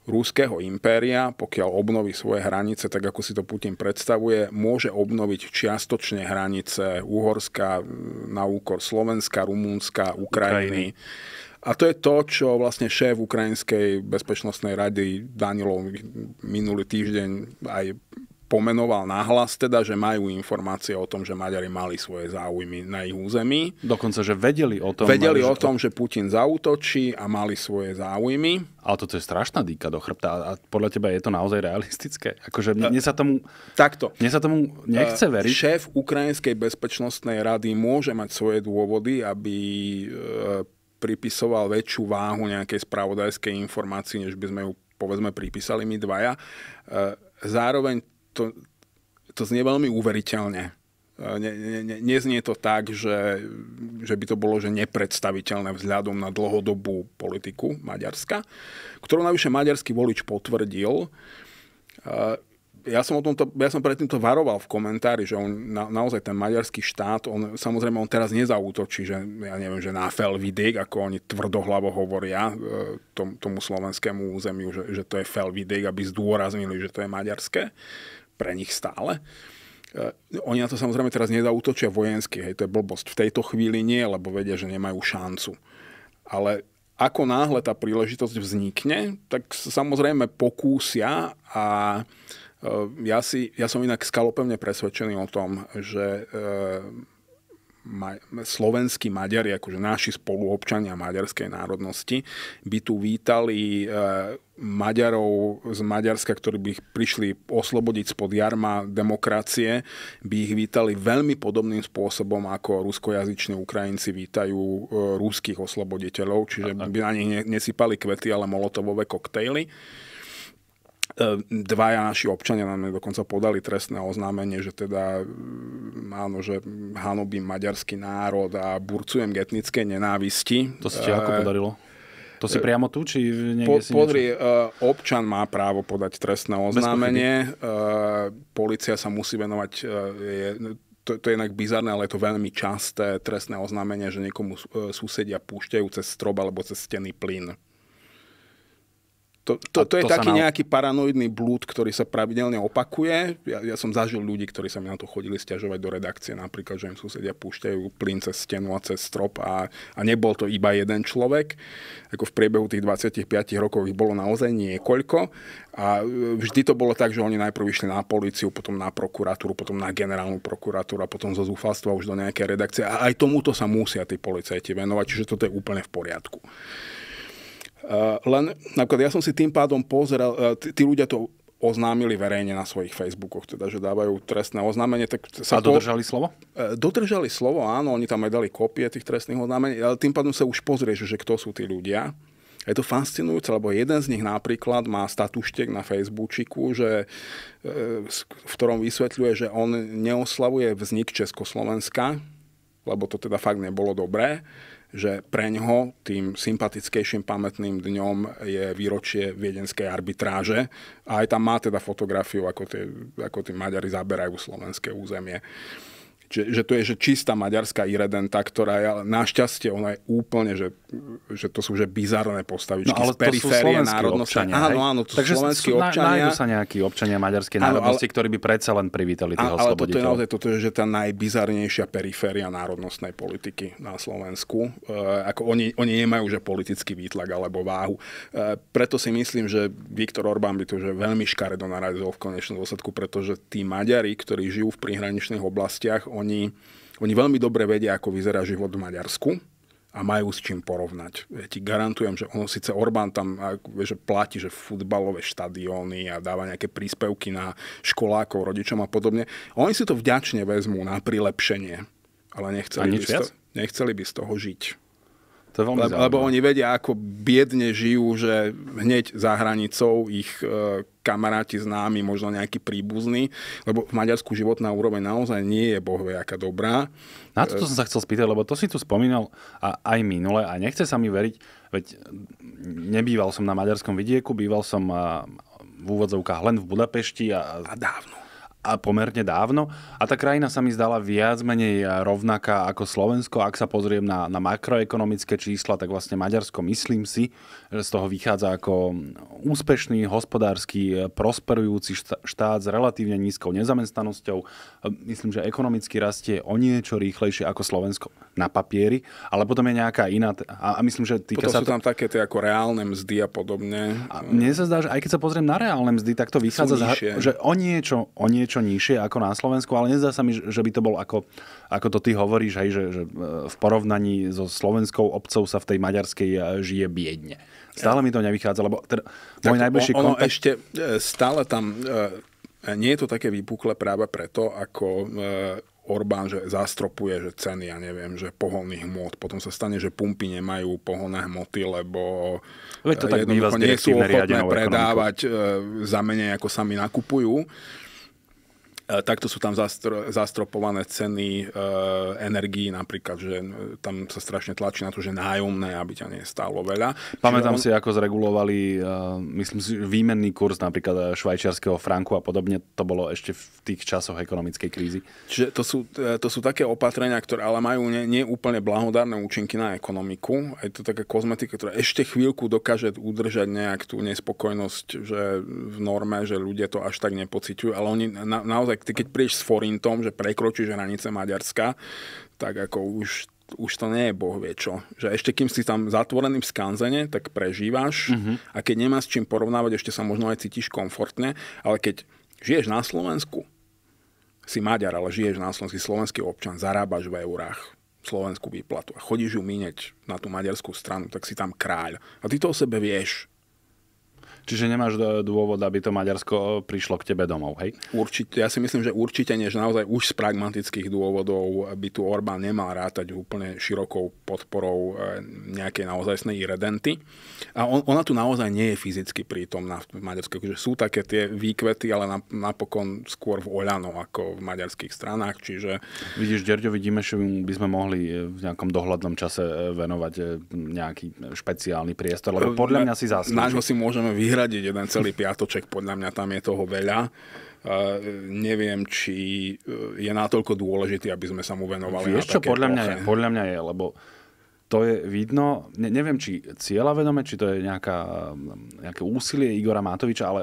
rúského impéria, pokiaľ obnoví svoje hranice, tak ako si to Putin predstavuje, môže obnoviť čiastočne hranice Uhorska, na úkor Slovenska, Rumúnska, Ukrajiny. Ukrajiny. A to je to, čo vlastne šéf Ukrajinskej bezpečnostnej rady Danilov minulý týždeň aj pomenoval nahlas, teda, že majú informácie o tom, že Maďari mali svoje záujmy na ich území. Dokonca, že vedeli o tom. Vedeli o tom, že Putin zautočí a mali svoje záujmy. Ale toto je strašná dýka do chrbta a podľa teba je to naozaj realistické? Akože mne sa tomu... Takto. Mne sa tomu nechce eh, veriť. Šéf Ukrajinskej bezpečnostnej rady môže mať svoje dôvody, aby eh, pripisoval väčšiu váhu nejakej spravodajskej informácii, než by sme ju povedzme pripísali my dvaja. Eh, zároveň to, to znie veľmi uveriteľne. E, ne, ne, ne, neznie to tak, že, že by to bolo že nepredstaviteľné vzhľadom na dlhodobú politiku Maďarska, ktorú najvyššie maďarský volič potvrdil. E, ja som, o tomto, ja som predtým to varoval v komentári, že on na, naozaj ten maďarský štát, on, samozrejme on teraz nezautočí, že ja neviem, že na felvidek, ako oni tvrdohlavo hovoria e, tom, tomu slovenskému územiu, že, že to je felvidek, aby zdôraznili, že to je maďarské pre nich stále. E, oni na to samozrejme teraz nezautočia vojensky, hej, to je blbosť. V tejto chvíli nie, lebo vedia, že nemajú šancu. Ale ako náhle tá príležitosť vznikne, tak samozrejme pokúsia a e, ja, si, ja som inak skalopevne presvedčený o tom, že e, ma- slovenskí Maďari, akože naši spoluobčania maďarskej národnosti, by tu vítali e, Maďarov z Maďarska, ktorí by ich prišli oslobodiť spod jarma demokracie, by ich vítali veľmi podobným spôsobom, ako ruskojazyční Ukrajinci vítajú e, ruských osloboditeľov, čiže by na nich nesypali kvety, ale molotovové koktejly. Ehm, dvaja naši občania nám dokonca podali trestné oznámenie, že teda mm, áno, že mm, hanobím maďarský národ a burcujem etnické nenávisti. To sa ti ako eh, podarilo? To si eh, priamo tu, či niekde po, si Podri, niečo? Eh, občan má právo podať trestné oznámenie. Polícia sa musí venovať, je, to, to je inak bizarné, ale je to veľmi časté trestné oznámenie, že niekomu susedia púšťajú cez strop alebo cez steny plyn. To, to, to, to je taký na... nejaký paranoidný blúd, ktorý sa pravidelne opakuje. Ja, ja som zažil ľudí, ktorí sa mi na to chodili stiažovať do redakcie, napríklad, že im susedia púšťajú plyn cez stenu a cez strop a, a nebol to iba jeden človek. Ako v priebehu tých 25 rokov ich bolo naozaj niekoľko a e, vždy to bolo tak, že oni najprv išli na políciu, potom na prokuratúru, potom na generálnu prokuratúru a potom zo zúfalstva už do nejakej redakcie. A aj tomuto sa musia tí policajti venovať, čiže toto je úplne v poriadku. Eh, len napríklad ja som si tým pádom pozeral, eh, tí, tí ľudia to oznámili verejne na svojich Facebookoch, teda, že dávajú trestné oznámenie. Tak sa a dodržali po... slovo? Eh, dodržali slovo, áno, oni tam aj dali kopie tých trestných oznámení, ale tým pádom sa už pozrieš, že kto sú tí ľudia. A je to fascinujúce, lebo jeden z nich napríklad má statuštek na Facebooku, že, v ktorom vysvetľuje, že on neoslavuje vznik Československa, lebo to teda fakt nebolo dobré že pre ňoho tým sympatickejším pamätným dňom je výročie viedenskej arbitráže a aj tam má teda fotografiu, ako tí, ako tí Maďari zaberajú slovenské územie že, že to je že čistá maďarská iredenta, ktorá je, našťastie, ona je úplne, že, že to sú že bizarné postavičky no, ale z periférie národnosti. Občania, áno, áno, to Takže sú slovenskí občania. Nájdu sa nejakí občania maďarskej áno, národnosti, ale, ktorí by predsa len privítali tých Ale toto je naozaj toto je, že tá najbizarnejšia periféria národnostnej politiky na Slovensku. E, ako oni, oni nemajú že politický výtlak alebo váhu. E, preto si myslím, že Viktor Orbán by to že veľmi škaredo narazil v konečnom dôsledku, pretože tí Maďari, ktorí žijú v prihraničných oblastiach, oni, oni veľmi dobre vedia, ako vyzerá život v Maďarsku a majú s čím porovnať. Ja ti garantujem, že ono síce Orbán tam že platí, že futbalové štadióny a dáva nejaké príspevky na školákov, rodičom a podobne. Oni si to vďačne vezmú na prilepšenie, ale nechceli, by, z to, nechceli by z toho žiť. To je veľmi lebo, lebo oni vedia, ako biedne žijú, že hneď za hranicou ich e, kamaráti, známi, možno nejakí príbuzní, lebo v Maďarsku životná úroveň naozaj nie je bohve aká dobrá. Na toto som sa chcel spýtať, lebo to si tu spomínal a aj minule a nechce sa mi veriť, veď nebýval som na maďarskom vidieku, býval som e, v úvodzovkách len v Budapešti. A, a dávno a pomerne dávno a tá krajina sa mi zdala viac menej rovnaká ako Slovensko. Ak sa pozriem na, na makroekonomické čísla, tak vlastne Maďarsko, myslím si, že z toho vychádza ako úspešný, hospodársky, e, prosperujúci štát s relatívne nízkou nezamestnanosťou. E, myslím, že ekonomicky rastie o niečo rýchlejšie ako Slovensko na papieri, ale potom je nejaká iná... A, a myslím, že týka potom sa... sú tam také tie ako reálne mzdy a podobne. A mne sa zdá, že aj keď sa pozriem na reálne mzdy, tak to vychádza, že o niečo, o niečo niečo nižšie ako na Slovensku, ale nezdá sa mi, že by to bol ako, ako to ty hovoríš, hej, že, že e, v porovnaní so slovenskou obcou sa v tej maďarskej e, žije biedne. Stále mi to nevychádza, lebo ter, môj tak najbližší ono kontakt... ešte e, stále tam... Nie je to také vypukle práve preto, ako Orbán, že zastropuje, že ceny, ja neviem, že pohonných hmot. Potom sa stane, že pumpy nemajú poholné hmoty, lebo Veď to tak nie sú ochotné predávať za menej, ako sami nakupujú. E, takto sú tam zastro, zastropované ceny e, energii, napríklad, že e, tam sa strašne tlačí na to, že nájomné, aby ťa nestálo veľa. Pamätám on... si, ako zregulovali, e, myslím si, výmenný kurz napríklad e, švajčiarského franku a podobne. To bolo ešte v tých časoch ekonomickej krízy. Čiže to sú, to sú také opatrenia, ktoré ale majú neúplne neúplne blahodárne účinky na ekonomiku. Je to taká kozmetika, ktorá ešte chvíľku dokáže udržať nejak tú nespokojnosť že v norme, že ľudia to až tak nepociťujú, ale oni na, naozaj ty keď prídeš s forintom, že prekročíš hranice Maďarska, tak ako už už to nie je boh vie čo. Že ešte kým si tam zatvorený v skanzene, tak prežívaš uh-huh. a keď nemáš s čím porovnávať, ešte sa možno aj cítiš komfortne, ale keď žiješ na Slovensku, si Maďar, ale žiješ na Slovensku, slovenský občan, zarábaš v eurách slovenskú výplatu a chodíš ju míňať na tú maďarskú stranu, tak si tam kráľ. A ty to o sebe vieš. Čiže nemáš dôvod, aby to Maďarsko eh, prišlo k tebe domov, hej? Určite, ja si myslím, že určite než naozaj už z pragmatických dôvodov by tu Orbán nemal rátať úplne širokou podporou eh, nejakej naozajstnej redenty. A on, ona tu naozaj nie je fyzicky prítomná v Maďarsku. Že akože sú také tie výkvety, ale napokon skôr v Oľano ako v maďarských stranách. Čiže... Vidíš, Ďerďovi Dimešovi by sme mohli eh, v nejakom dohľadnom čase venovať nejaký špeciálny priestor, lebo podľa mňa si zaslúži. Nášho si môžeme vy vyhradiť jeden celý piatoček, podľa mňa tam je toho veľa. Uh, neviem, či e, je natoľko dôležitý, aby sme sa mu venovali. Vieš, čo podľa mňa, je, podľa mňa je, lebo to je vidno, ne, neviem, či cieľa vedome, či to je nejaká, nejaké úsilie Igora Matoviča, ale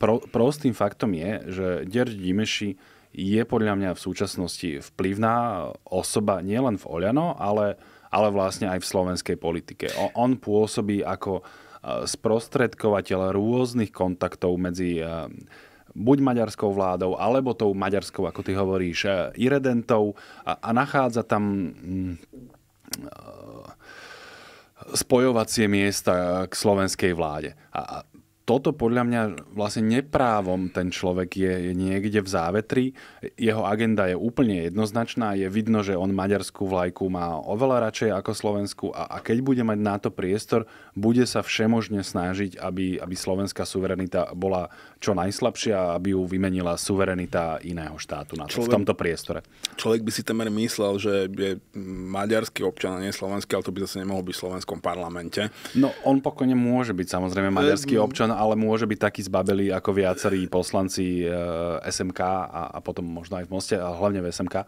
pro, prostým faktom je, že Derď Dimeši je podľa mňa v súčasnosti vplyvná osoba nielen v Oľano, ale, ale vlastne aj v slovenskej politike. On, on pôsobí ako sprostredkovateľ rôznych kontaktov medzi eh, buď maďarskou vládou, alebo tou maďarskou, ako ty hovoríš, eh, iredentou a, a nachádza tam mm, eh, spojovacie miesta k slovenskej vláde. A, toto podľa mňa vlastne neprávom ten človek je, je niekde v závetri. Jeho agenda je úplne jednoznačná, je vidno, že on maďarskú vlajku má oveľa radšej ako Slovensku a, a keď bude mať na to priestor, bude sa všemožne snažiť, aby, aby slovenská suverenita bola čo najslabšia, aby ju vymenila suverenita iného štátu na to, človek, v tomto priestore. Človek by si temer myslel, že je maďarský občan a nie slovenský, ale to by zase nemohol byť v slovenskom parlamente. No on pokojne môže byť samozrejme maďarský eh, občan, ale môže byť taký zbabelý ako viacerí poslanci eh, SMK a, a potom možno aj v Moste, a hlavne v SMK, eh,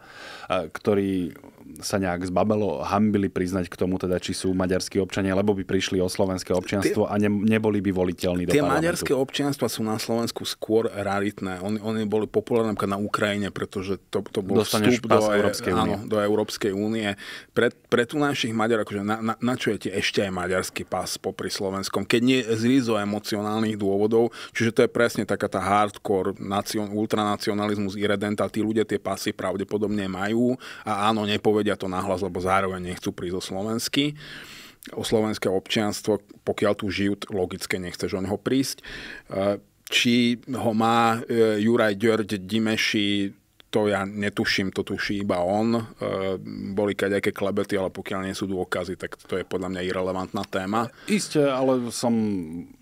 ktorí sa nejak zbabelo, hambili priznať k tomu, teda, či sú maďarskí občania, lebo by prišli o slovenské občianstvo tie, a ne, neboli by voliteľní tie do Tie maďarské občianstva sú na Slovensku skôr raritné. Oni, oni boli populárne na Ukrajine, pretože to, to bol Dostaneš vstup do, e- Európskej e, áno, do Európskej únie. Pre, pre tu našich Maďarov, akože na, na, načujete ešte aj maďarský pás popri slovenskom, keď nie z rizo emocionálnych dôvodov, čiže to je presne taká tá hardcore nacion, ultranacionalizmus irredenta, tí ľudia tie pasy pravdepodobne majú a áno, nepovedia nepovedia to nahlas, lebo zároveň nechcú prísť o slovensky o slovenské občianstvo, pokiaľ tu žijú, logicky nechceš o neho prísť. E, či ho má e, Juraj Ďörď Dimeši, to ja netuším, to tuší iba on. E, boli aké klebety, ale pokiaľ nie sú dôkazy, tak to je podľa mňa irrelevantná téma. Isté, ale som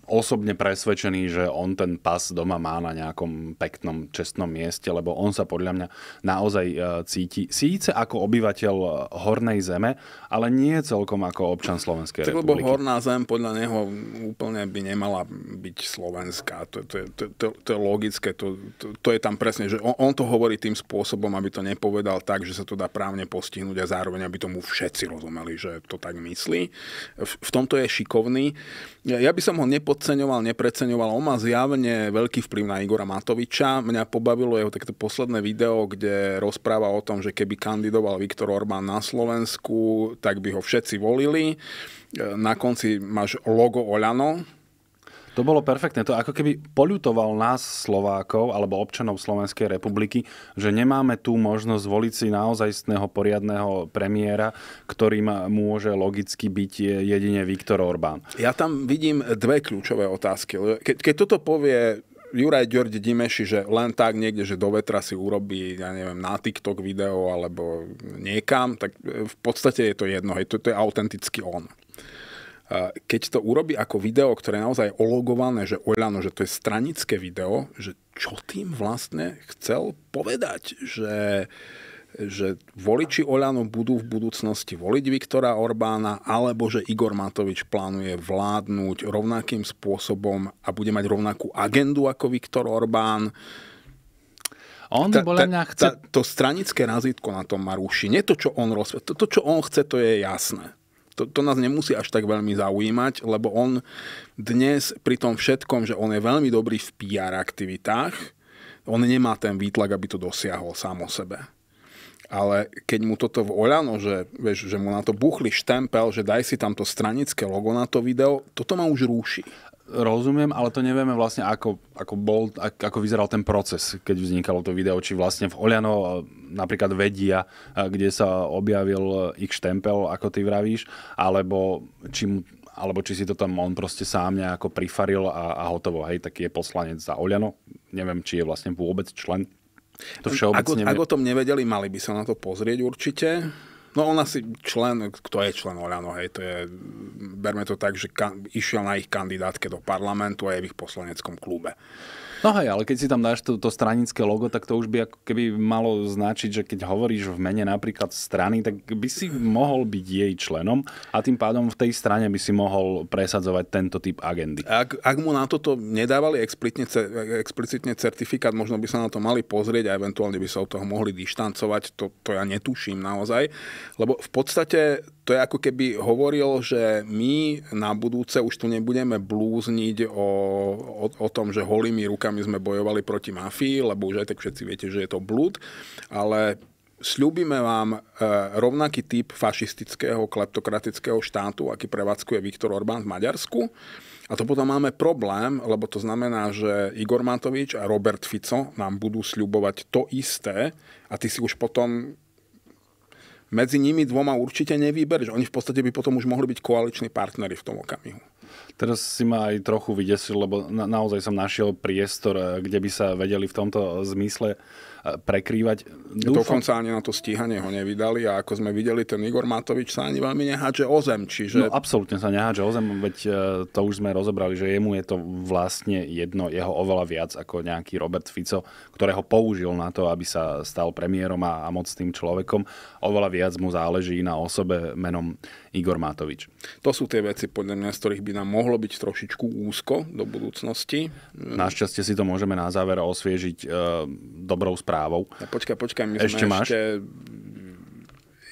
osobne presvedčený, že on ten pas doma má na nejakom peknom, čestnom mieste, lebo on sa podľa mňa naozaj e, cíti síce ako obyvateľ e, Hornej zeme, ale nie celkom ako občan Slovenskej tak, republiky. Lebo Horná zem podľa neho úplne by nemala byť slovenská. To, to, to, to, to je logické. To, to, to je tam presne, že on, on to hovorí tým spôsobom, aby to nepovedal tak, že sa to dá právne postihnúť a zároveň, aby tomu všetci rozumeli, že to tak myslí. V, v tomto je šikovný. Ja, ja by som ho nepo nepodceňoval, nepreceňoval. On má zjavne veľký vplyv na Igora Matoviča. Mňa pobavilo jeho takéto posledné video, kde rozpráva o tom, že keby kandidoval Viktor Orbán na Slovensku, tak by ho všetci volili. E, na konci máš logo Oľano, to bolo perfektné. To ako keby poľutoval nás Slovákov alebo občanov Slovenskej republiky, že nemáme tú možnosť voliť si naozajstného poriadného premiéra, ktorým môže logicky byť jedine Viktor Orbán. Ja tam vidím dve kľúčové otázky. Ke, keď toto povie Juraj Ďordi Dimeši, že len tak niekde, že do vetra si urobí, ja neviem, na TikTok video alebo niekam, tak v podstate je to jedno, hej, to, to je autentický on keď to urobí ako video, ktoré je naozaj ologované, že oľano, že to je stranické video, že čo tým vlastne chcel povedať, že že voliči Oľano budú v budúcnosti voliť Viktora Orbána, alebo že Igor Matovič plánuje vládnuť rovnakým spôsobom a bude mať rovnakú agendu ako Viktor Orbán. On ta, podľa mňa chce... ta, to stranické razítko na tom Marúši, nie to, čo on rozpráva. to, to, čo on chce, to je jasné to, to nás nemusí až tak veľmi zaujímať, lebo on dnes pri tom všetkom, že on je veľmi dobrý v PR aktivitách, on nemá ten výtlak, aby to dosiahol sám o sebe. Ale keď mu toto v Oľano, že, vieš, že mu na to buchli štempel, že daj si tam to stranické logo na to video, toto ma už rúši rozumiem, ale to nevieme vlastne, ako, ako, bol, ako vyzeral ten proces, keď vznikalo to video, či vlastne v Oliano napríklad vedia, kde sa objavil ich štempel, ako ty vravíš, alebo či, alebo či si to tam on proste sám nejako prifaril a, a hotovo, hej, tak je poslanec za Oliano, neviem, či je vlastne vôbec člen. To všeobecne... Ak, ak o tom nevedeli, mali by sa na to pozrieť určite No on asi člen, kto je člen Oľano, hej, to je, berme to tak, že ka- išiel na ich kandidátke do parlamentu a je v ich poslaneckom klube. No hej, ale keď si tam dáš to, to stranické logo, tak to už by ako keby malo značiť, že keď hovoríš v mene napríklad strany, tak by si mohol byť jej členom a tým pádom v tej strane by si mohol presadzovať tento typ agendy. Ak, ak mu na toto nedávali explicitne, explicitne certifikát, možno by sa na to mali pozrieť a eventuálne by sa od toho mohli dištancovať, to, to ja netuším naozaj, lebo v podstate to je ako keby hovoril, že my na budúce už tu nebudeme blúzniť o, o, o tom, že holými rukami sme bojovali proti mafii, lebo už aj tak všetci viete, že je to blúd, ale sľúbime vám e, rovnaký typ fašistického, kleptokratického štátu, aký prevádzkuje Viktor Orbán v Maďarsku. A to potom máme problém, lebo to znamená, že Igor Matovič a Robert Fico nám budú sľubovať to isté a ty si už potom medzi nimi dvoma určite nevybereš. Oni v podstate by potom už mohli byť koaliční partnery v tom okamihu. Teraz si ma aj trochu vydesil, lebo na, naozaj som našiel priestor, eh, kde by sa vedeli v tomto eh, zmysle eh, prekrývať. Dúfam... Dokonca ani na to stíhanie ho nevydali a ako sme videli, ten Igor Matovič sa ani veľmi nehádže o zem. Čiže... No absolútne sa nehádže o zem, veď to už sme rozobrali, že jemu je to vlastne jedno, jeho oveľa viac ako nejaký Robert Fico, ktorého použil na to, aby sa stal premiérom a, a mocným človekom. Oveľa viac mu záleží na osobe menom Igor Matovič. To sú tie veci, podľa mňa, z ktorých by nám mohlo byť trošičku úzko do budúcnosti. Našťastie si to môžeme na záver osviežiť e, dobrou správou. A počkaj, počkaj, my ešte sme máš? ešte...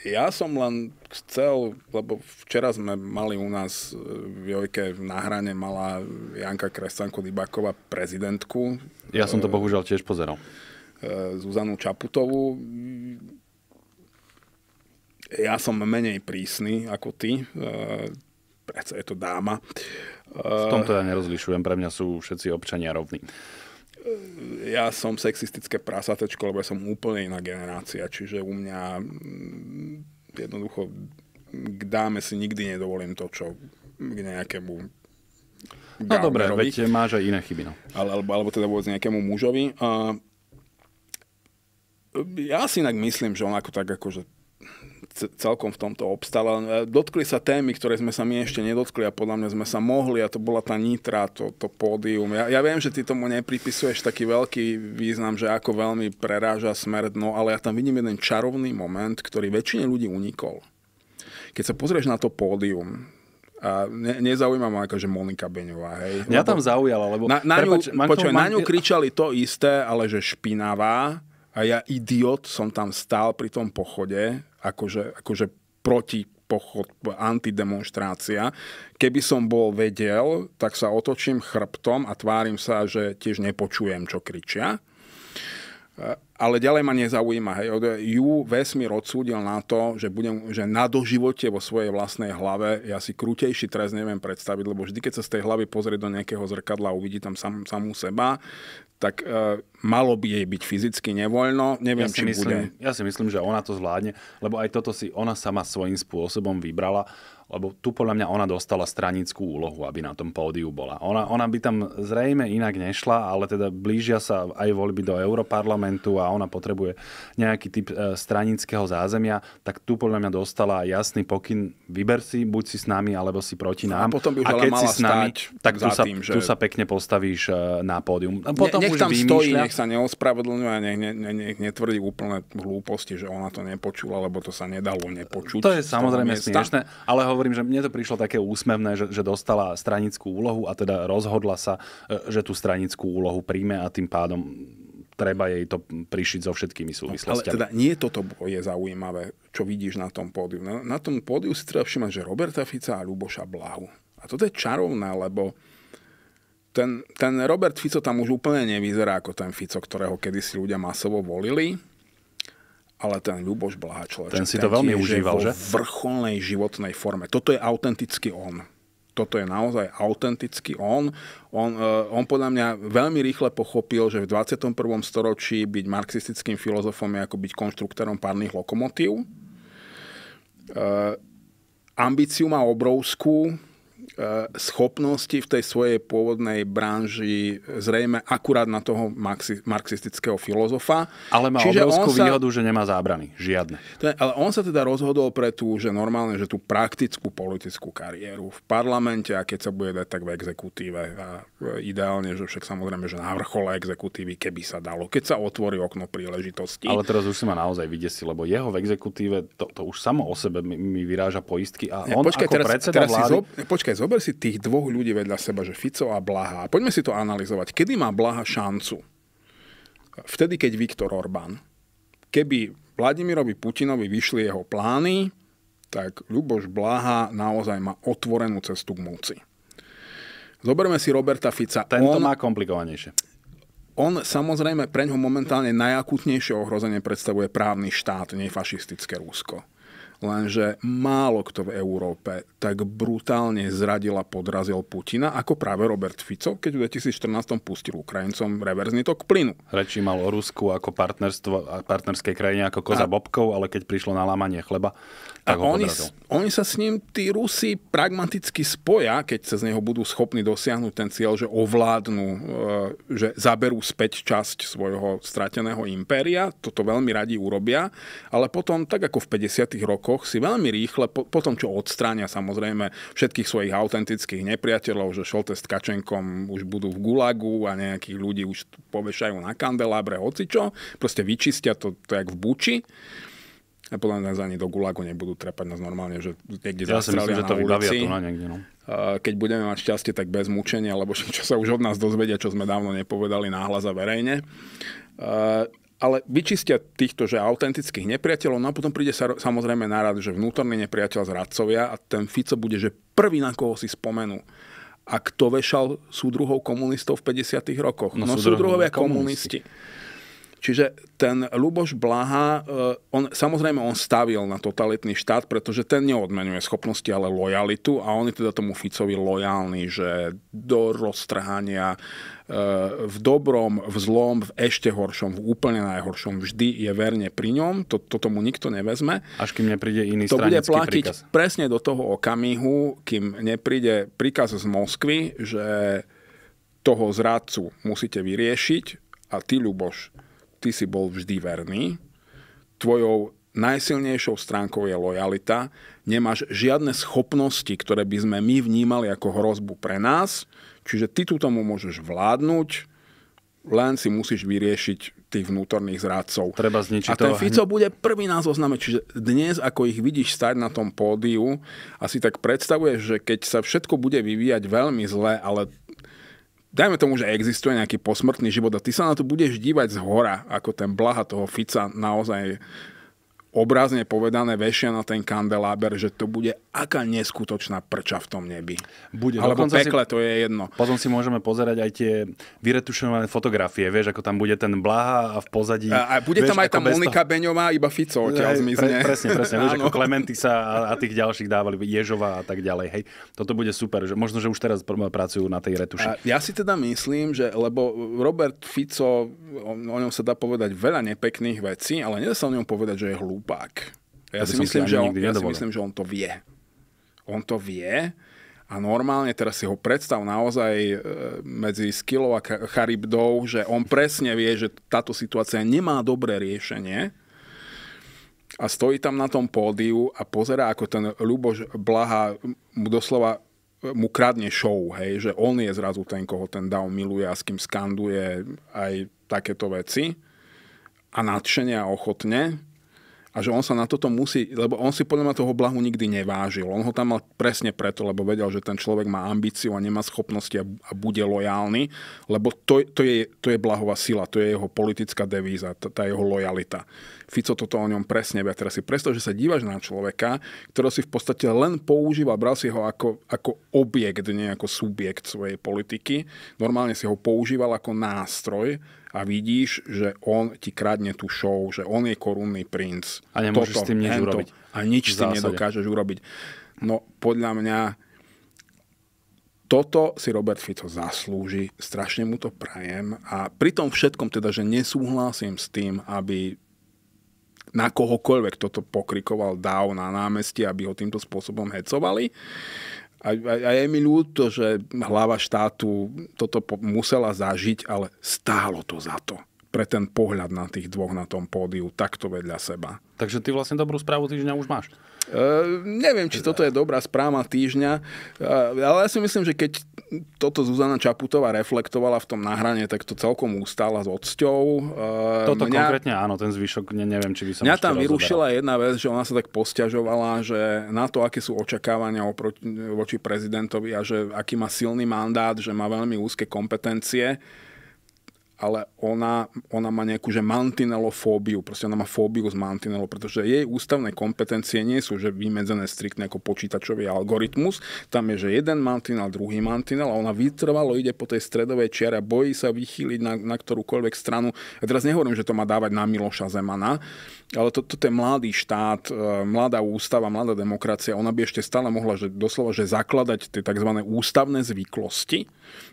Ja som len chcel, lebo včera sme mali u nás eh, v Jojke v náhrane mala Janka Kresanko Dybaková prezidentku. Ja som to eh, bohužiaľ tiež pozeral. Eh, Zuzanu Čaputovú. Ja som menej prísny ako ty. Prečo je to dáma. V tomto ja nerozlišujem, pre mňa sú všetci občania rovní ja som sexistické prasatečko, lebo ja som úplne iná generácia, čiže u mňa mm, jednoducho k dáme si nikdy nedovolím to, čo k nejakému No dobre, veď máš aj iné chyby. No. Ale, alebo, alebo teda vôbec nejakému mužovi. Uh, ja si inak myslím, že on ako tak akože celkom v tomto obstala. E, dotkli sa témy, ktoré sme sa my ešte nedotkli a podľa mňa sme sa mohli a to bola tá nitra, to, to pódium. Ja, ja viem, že ty tomu nepripisuješ taký veľký význam, že ako veľmi preráža smer dno, ale ja tam vidím jeden čarovný moment, ktorý väčšine ľudí unikol. Keď sa pozrieš na to pódium, a ne, nezaujíma ma akože Monika Beňová, hej. Mňa lebo, tam zaujala, lebo... Na, na, prepáč, ňu, počuaj, man... na ňu kričali to isté, ale že špinavá a ja idiot som tam stál pri tom pochode akože, akože proti pochod, antidemonstrácia. Keby som bol vedel, tak sa otočím chrbtom a tvárim sa, že tiež nepočujem, čo kričia ale ďalej ma nezaujíma. Hej. Ju vesmír odsúdil na to, že, budem, že na doživote vo svojej vlastnej hlave ja si krutejší trest neviem predstaviť, lebo vždy, keď sa z tej hlavy pozrie do nejakého zrkadla a uvidí tam sam, samú seba, tak e, malo by jej byť fyzicky nevoľno. Neviem, ja či myslím, bude. Ja si myslím, že ona to zvládne, lebo aj toto si ona sama svojím spôsobom vybrala lebo tu podľa mňa ona dostala stranickú úlohu, aby na tom pódiu bola. Ona, ona by tam zrejme inak nešla, ale teda blížia sa aj voľby do Európarlamentu a ona potrebuje nejaký typ e, stranického zázemia, tak tu podľa mňa dostala jasný pokyn, vyber si, buď si s nami, alebo si proti nám. A potom by už a keď si s nami, tak tu sa, že... tu sa pekne postavíš e, na pódium. A potom ne, nech tam vymýšľa... stojí, nech sa neospravedlňuje a nech, ne, ne, nech netvrdí úplne hlúposti, že ona to nepočula, lebo to sa nedalo nepočuť. To je samozrejme smiešné, ale hovorím, že mne to prišlo také úsmevné, že, že dostala stranickú úlohu a teda rozhodla sa, e, že tú stranickú úlohu príjme a tým pádom treba jej to prišiť so všetkými súvislostiami. No, ale teda nie toto je zaujímavé, čo vidíš na tom pódiu. Na, na tom pódiu si treba všimať, že Roberta Fica a Luboša Blahu. A toto je čarovné, lebo ten, ten Robert Fico tam už úplne nevyzerá ako ten Fico, ktorého kedysi ľudia masovo volili ale ten Ľuboš Blaha človek. Ten si to veľmi užíval, že? V vrcholnej životnej forme. Toto je autentický on. Toto je naozaj autentický on. On, e, on podľa mňa veľmi rýchle pochopil, že v 21. storočí byť marxistickým filozofom je ako byť konštruktorom párnych lokomotív. Uh, ambíciu má obrovskú, E, schopnosti v tej svojej pôvodnej branži zrejme akurát na toho marxistického filozofa. Ale má Čiže obrovskú sa, výhodu, že nemá zábrany. Žiadne. Ten, ale on sa teda rozhodol pre tú, že normálne, že tú praktickú politickú kariéru v parlamente a keď sa bude dať, tak v exekutíve. A e, ideálne, že však samozrejme, že na vrchole exekutívy, keby sa dalo. Keď sa otvorí okno príležitosti. Ale teraz už si ma naozaj vydesil, lebo jeho v exekutíve, to, to už samo o sebe mi, mi vyráža poistky a on ne, počkaj, ako teraz, predseda teraz vlády... Zo, počkaj, zober si tých dvoch ľudí vedľa seba, že Fico a Blaha. A poďme si to analyzovať. Kedy má Blaha šancu? Vtedy, keď Viktor Orbán. Keby Vladimirovi Putinovi vyšli jeho plány, tak Ľuboš Blaha naozaj má otvorenú cestu k moci. Zoberme si Roberta Fica. Tento On... má komplikovanejšie. On samozrejme pre ňo momentálne najakútnejšie ohrozenie predstavuje právny štát, nefašistické fašistické Rúsko lenže málo kto v Európe tak brutálne zradil a podrazil Putina, ako práve Robert Fico, keď v 2014 pustil Ukrajincom reverzný tok plynu. Reči mal o Rusku ako partnerstvo, partnerskej krajine ako koza a... bobkov, ale keď prišlo na lámanie chleba, tak a ho oni, oni sa s ním, tí Rusi, pragmaticky spoja, keď sa z neho budú schopní dosiahnuť ten cieľ, že ovládnu, e, že zaberú späť časť svojho strateného impéria. Toto veľmi radi urobia, ale potom, tak ako v 50. rokoch, rokoch si veľmi rýchle, po, po tom, čo odstráňa samozrejme všetkých svojich autentických nepriateľov, že Šolte s Kačenkom už budú v Gulagu a nejakých ľudí už povešajú na kandelábre, hocičo, proste vyčistia to, to jak v Buči. A podľa nás ani do Gulagu nebudú trepať nás normálne, že niekde ja zastralia myslím, že to ulici. To na niekde, no. Keď budeme mať šťastie, tak bez mučenia, lebo čo sa už od nás dozvedia, čo sme dávno nepovedali náhlas a verejne ale vyčistia týchto, že autentických nepriateľov, no a potom príde sa samozrejme nárad, že vnútorný nepriateľ zradcovia a ten Fico bude, že prvý na koho si spomenú. A kto vešal súdruhov komunistov v 50. rokoch? No, no súdruhovia komunisti. komunisti. Čiže ten Luboš Blaha, eh, on, samozrejme on stavil na totalitný štát, pretože ten neodmenuje schopnosti, ale lojalitu a on je teda tomu Ficovi lojálny, že do roztrhania eh, v dobrom, v zlom, v ešte horšom, v úplne najhoršom vždy je verne pri ňom, to, to tomu nikto nevezme. Až kým nepríde iný To bude platiť príkaz. presne do toho okamihu, kým nepríde príkaz z Moskvy, že toho zradcu musíte vyriešiť a ty, Ľuboš, ty si bol vždy verný, tvojou najsilnejšou stránkou je lojalita, nemáš žiadne schopnosti, ktoré by sme my vnímali ako hrozbu pre nás, čiže ty tu tomu môžeš vládnuť, len si musíš vyriešiť tých vnútorných zrádcov. Treba zničiť A ten Fico bude prvý nás oznámiť. Čiže dnes, ako ich vidíš stať na tom pódiu, asi tak predstavuješ, že keď sa všetko bude vyvíjať veľmi zle, ale dajme tomu, že existuje nejaký posmrtný život a ty sa na to budeš dívať z hora, ako ten blaha toho Fica naozaj obrazne povedané vešia na ten kandeláber, že to bude aká neskutočná prča v tom nebi. Bude. Alebo pekle, si, to je jedno. Potom si môžeme pozerať aj tie vyretušované fotografie, vieš, ako tam bude ten Blaha a v pozadí... A, a bude vieš, tam aj tá Monika toho... Beňová, iba Fico odtiaľ zmizne. Pre, presne, presne, vieš, ako Klementisa a, a tých ďalších dávali, Ježová a tak ďalej. Hej, toto bude super, že možno, že už teraz pracujú na tej retuši. A ja si teda myslím, že, lebo Robert Fico, o, o ňom sa dá povedať veľa nepekných vecí, ale nedá sa o ňom povedať, že je hlúpák. Ja, si myslím, že on, ja si myslím, že on to vie on to vie a normálne teraz si ho predstav naozaj e, medzi Skillou a Charybdou, že on presne vie, že táto situácia nemá dobré riešenie a stojí tam na tom pódiu a pozerá, ako ten Ľuboš Blaha mu doslova e, mu kradne show, hej, že on je zrazu ten, koho ten Dow miluje a s kým skanduje aj takéto veci a nadšenia ochotne a že on sa na toto musí, lebo on si podľa mňa toho blahu nikdy nevážil. On ho tam mal presne preto, lebo vedel, že ten človek má ambíciu a nemá schopnosti a, a bude lojálny, lebo to, to, je, to je blahová sila, to je jeho politická devíza, tá, tá jeho lojalita. Fico toto o ňom presne vie. Teraz si presto, že sa dívaš na človeka, ktorý si v podstate len používal, bral si ho ako, ako objekt, nie ako subjekt svojej politiky. Normálne si ho používal ako nástroj a vidíš, že on ti kradne tú show, že on je korunný princ. A nemôžeš toto, s tým nič hento, urobiť. A nič s tým nedokážeš urobiť. No podľa mňa toto si Robert Fico zaslúži, strašne mu to prajem a pri tom všetkom teda, že nesúhlasím s tým, aby na kohokoľvek toto pokrikoval dáv na námestí, aby ho týmto spôsobom hecovali aj, aj, aj je mi ľúto, že hlava štátu toto musela zažiť, ale stálo to za to pre ten pohľad na tých dvoch na tom pódiu takto vedľa seba. Takže ty vlastne dobrú správu týždňa už máš. Ehm, neviem, či toto je dobrá správa týždňa, uh, ale ja si myslím, že keď toto Zuzana Čaputová reflektovala v tom nahrane, tak to celkom ustala s odsťou. Uh, toto mňa, konkrétne áno, ten zvyšok ne, neviem, či by som Mňa tam vyrušila jedna vec, že ona sa tak posťažovala, že na to, aké sú očakávania oproti, voči prezidentovi a že aký má silný mandát, že má veľmi úzke kompetencie, ale ona, ona má nejakú že mantinelofóbiu, proste ona má fóbiu z mantinelo, pretože jej ústavné kompetencie nie sú že vymedzené striktne ako počítačový algoritmus, tam je, že jeden mantinel, druhý mantinel a ona vytrvalo ide po tej stredovej čiare a bojí sa vychýliť na, na ktorúkoľvek stranu. Ja teraz nehovorím, že to má dávať na Miloša Zemana, ale to, toto je mladý štát, e, mladá ústava, mladá demokracia, ona by ešte stále mohla že, doslova že zakladať tie tzv. ústavné zvyklosti,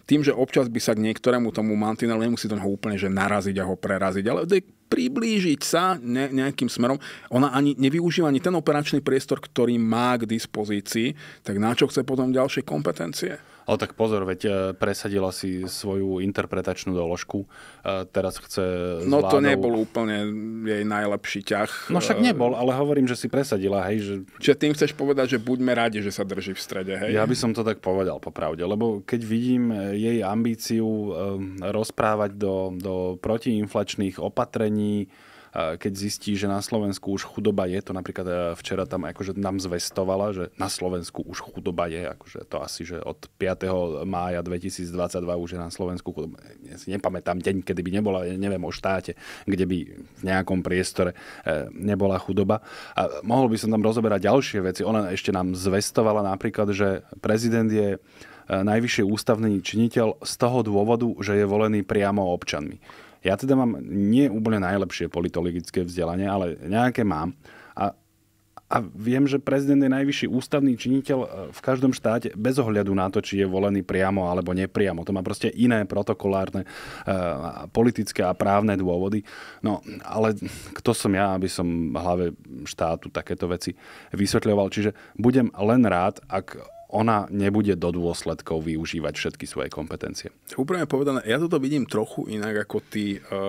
tým, že občas by sa k niektorému tomu mantinelu nemusí to úplne že naraziť a ho preraziť, ale priblížiť sa ne, nejakým smerom. Ona ani nevyužíva ani ten operačný priestor, ktorý má k dispozícii, tak na čo chce potom ďalšie kompetencie? Ale tak pozor, veď e, presadila si svoju interpretačnú doložku. E, teraz chce No to nebol úplne jej najlepší ťah. No však e, nebol, ale hovorím, že si presadila, hej. Že... Čiže tým chceš povedať, že buďme radi, že sa drží v strede, hej? Ja by som to tak povedal popravde, lebo keď vidím jej ambíciu rozprávať do, do protiinflačných opatrení, keď zistí, že na Slovensku už chudoba je, to napríklad e, včera tam akože nám zvestovala, že na Slovensku už chudoba je, akože to asi, že od 5. mája 2022 už je na Slovensku chudoba. Ja si nepamätám deň, kedy by nebola, neviem o štáte, kde by v nejakom priestore e, nebola chudoba. A mohol by som tam rozoberať ďalšie veci. Ona ešte nám zvestovala napríklad, že prezident je e, najvyšší ústavný činiteľ z toho dôvodu, že je volený priamo občanmi. Ja teda mám nie úplne najlepšie politologické vzdelanie, ale nejaké mám. A a viem, že prezident je najvyšší ústavný činiteľ e, v každom štáte bez ohľadu na to, či je volený priamo alebo nepriamo. To má proste iné protokolárne e, politické a právne dôvody. No, ale kto som ja, aby som hlave štátu takéto veci vysvetľoval? Čiže budem len rád, ak ona nebude do dôsledkov využívať všetky svoje kompetencie. Úprimne povedané, ja toto vidím trochu inak ako ty. E,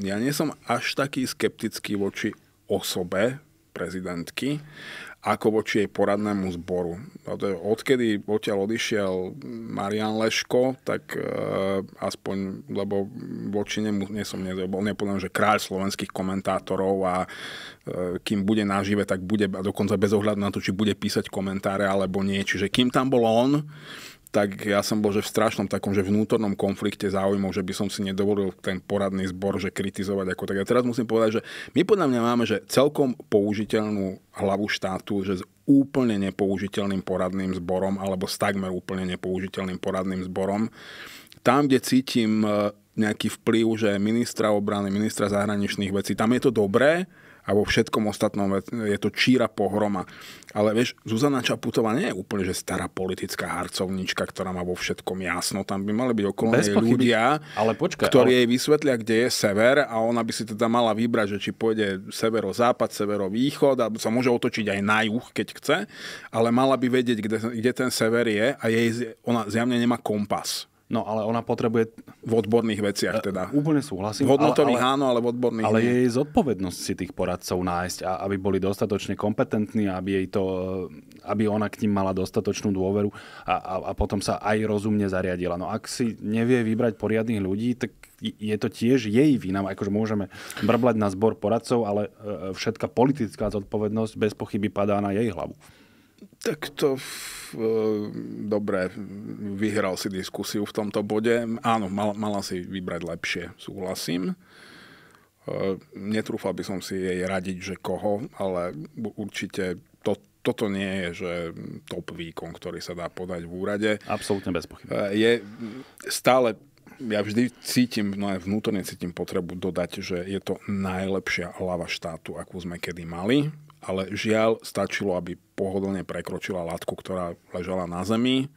ja nie som až taký skeptický voči osobe prezidentky, ako voči jej poradnému zboru. Odkedy odtiaľ odišiel Marian Leško, tak e, aspoň, lebo voči nemu nie som nezobol, nepovedám, že kráľ slovenských komentátorov a e, kým bude nažive, tak bude, a dokonca bez ohľadu na to, či bude písať komentáre alebo nie. Čiže kým tam bol on, tak ja som bol že v strašnom takom, že vnútornom konflikte záujmov, že by som si nedovolil ten poradný zbor, že kritizovať ako tak. A teraz musím povedať, že my podľa mňa máme, že celkom použiteľnú hlavu štátu, že s úplne nepoužiteľným poradným zborom, alebo s takmer úplne nepoužiteľným poradným zborom. Tam, kde cítim eh, nejaký vplyv, že ministra obrany, ministra zahraničných vecí, tam je to dobré, a vo všetkom ostatnom je to číra pohroma. Ale vieš, Zuzana Čaputová nie je úplne že stará politická harcovnička, ktorá má vo všetkom jasno. Tam by mali byť okolo nej ľudia, ale počkaj, ktorí ale... jej vysvetlia, kde je sever a ona by si teda mala vybrať, že či pôjde severo-západ, severo-východ, a sa môže otočiť aj na juh, keď chce, ale mala by vedieť, kde, kde ten sever je a jej, ona zjavne nemá kompas. No ale ona potrebuje... V odborných veciach teda. E, úplne súhlasím. V hodnotových ale, ale, áno, ale v odborných Ale nie. je jej zodpovednosť si tých poradcov nájsť, a aby boli dostatočne kompetentní, aby, jej to, e, aby ona k ním mala dostatočnú dôveru a, a, a potom sa aj rozumne zariadila. No ak si nevie vybrať poriadnych ľudí, tak je to tiež jej vina. Akože môžeme brblať na zbor poradcov, ale e, všetka politická zodpovednosť bez pochyby padá na jej hlavu. Tak to e, dobre, vyhral si diskusiu v tomto bode. Áno, mal, mala si vybrať lepšie, súhlasím. E, netrúfal by som si jej radiť, že koho, ale určite to, toto nie je že top výkon, ktorý sa dá podať v úrade. Absolútne bez pochyby. E, je stále ja vždy cítim, no aj vnútorne cítim potrebu dodať, že je to najlepšia hlava štátu, akú sme kedy mali ale žiaľ stačilo, aby pohodlne prekročila látku, ktorá ležala na zemi.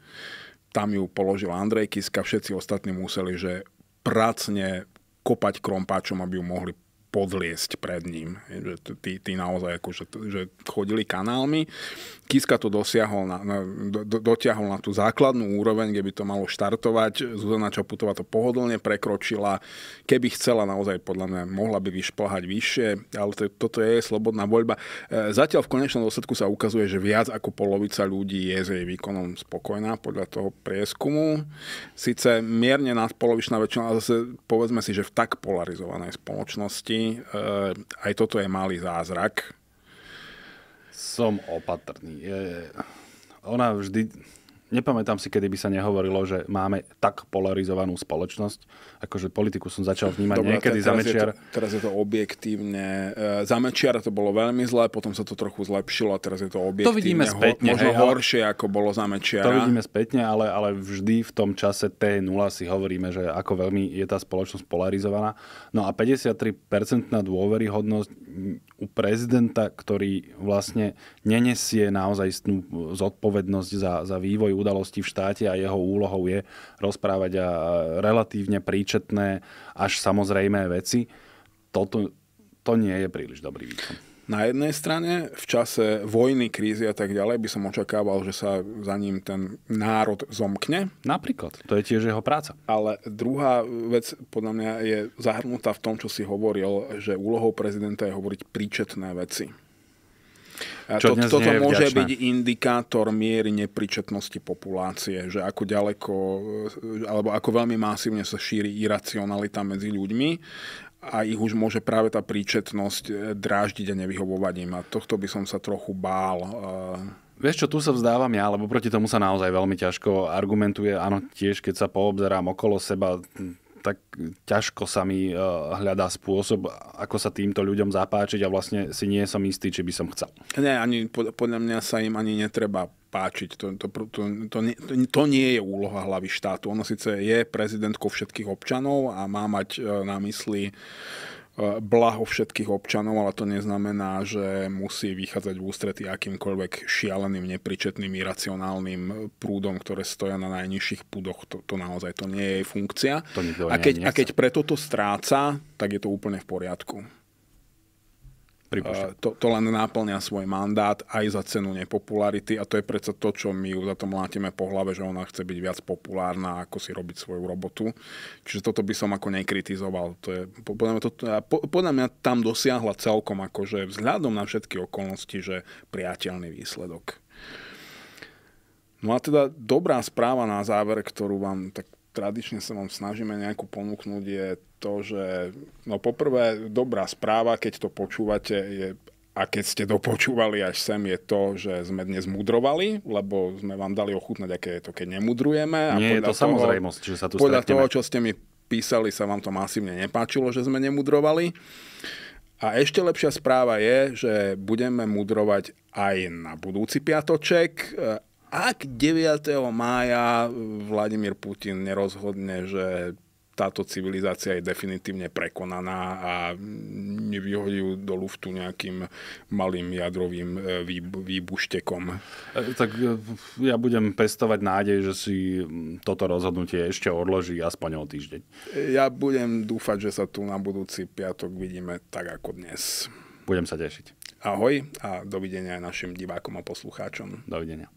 Tam ju položil Andrej Kiska, všetci ostatní museli, že pracne kopať krompáčom, aby ju mohli podliesť pred ním. Že tí, tí naozaj že, akože že chodili kanálmi. Kiska to dosiahol na, na, do, dotiahol na tú základnú úroveň, kde by to malo štartovať. Zuzana Čaputová to pohodlne prekročila. Keby chcela, naozaj podľa mňa mohla by vyšplhať vyššie, ale to, toto je slobodná voľba. E, zatiaľ v konečnom dôsledku sa ukazuje, že viac ako polovica ľudí je s jej výkonom spokojná podľa toho prieskumu. Sice mierne nadpolovičná väčšina, ale zase povedzme si, že v tak polarizovanej spoločnosti Eh, aj toto je malý zázrak. Som opatrný. Ona vždy nepamätám si, kedy by sa nehovorilo, že máme tak polarizovanú spoločnosť. Akože politiku som začal vnímať Dobre, niekedy teraz zamečiar. Je to, teraz je to objektívne. E, zamečiar to bolo veľmi zlé, potom sa to trochu zlepšilo a teraz je to objektívne. To vidíme spätne. Ho, možno hej, horšie, ako bolo zamečiara. To vidíme spätne, ale, ale vždy v tom čase T0 si hovoríme, že ako veľmi je tá spoločnosť polarizovaná. No a 53-percentná dôveryhodnosť mm, u prezidenta, ktorý vlastne nenesie naozaj zodpovednosť za, za vývoj udalosti v štáte a jeho úlohou je rozprávať a relatívne príčetné až samozrejme veci. Toto, to nie je príliš dobrý výkon. Na jednej strane v čase vojny, krízy a tak ďalej by som očakával, že sa za ním ten národ zomkne. Napríklad, to je tiež jeho práca. Ale druhá vec podľa mňa je zahrnutá v tom, čo si hovoril, že úlohou prezidenta je hovoriť príčetné veci. Čo to, toto nie je môže byť indikátor miery nepríčetnosti populácie, že ako ďaleko, e, alebo ako veľmi masívne sa šíri iracionalita medzi ľuďmi a ich už môže práve tá príčetnosť e, dráždiť a nevyhovovať im. A tohto by som sa trochu bál. E. Vieš čo, tu sa vzdávam ja, lebo proti tomu sa naozaj veľmi ťažko argumentuje. Áno, tiež keď sa poobzerám okolo seba, tak ťažko sa mi e, hľadá spôsob, ako sa týmto ľuďom zapáčiť a vlastne si nie som istý, či by som chcel. Nie, ani podľa mňa sa im ani netreba páčiť. To, to, to, to, nie, to, to nie je úloha hlavy štátu. Ono síce je prezidentkou všetkých občanov a má mať e, na mysli Eh, blaho všetkých občanov, ale to neznamená, že musí vychádzať v ústrety akýmkoľvek šialeným, nepričetným, iracionálnym eh, prúdom, ktoré stoja na najnižších púdoch. To, to naozaj to nie je jej funkcia. To a, keď, a keď preto to stráca, tak je to úplne v poriadku. Uh, To, to len náplňa svoj mandát aj za cenu nepopularity a to je predsa to, čo my ju za to mlátime po hlave, že ona chce byť viac populárna, ako si robiť svoju robotu. Čiže toto by som ako nekritizoval. To je, podľa, mňa to, podľa mňa tam dosiahla celkom akože vzhľadom na všetky okolnosti, že priateľný výsledok. No a teda dobrá správa na záver, ktorú vám tak tradične sa vám snažíme nejakú ponúknuť, je to, že no poprvé dobrá správa, keď to počúvate, je a keď ste dopočúvali až sem, je to, že sme dnes mudrovali, lebo sme vám dali ochutnať, aké je to, keď nemudrujeme. A Nie je to toho, samozrejmosť, že sa tu Podľa stretneme. toho, čo ste mi písali, sa vám to masívne nepáčilo, že sme nemudrovali. A ešte lepšia správa je, že budeme mudrovať aj na budúci piatoček, e, ak 9. mája Vladimír Putin nerozhodne, že táto civilizácia je definitívne prekonaná a nevyhodí do luftu nejakým malým jadrovým e, výbuštekom. E, tak e, ja budem pestovať nádej, že si toto rozhodnutie ešte odloží aspoň o týždeň. Ja budem dúfať, že sa tu na budúci piatok vidíme tak ako dnes. Budem sa tešiť. Ahoj a dovidenia našim divákom a poslucháčom. Dovidenia.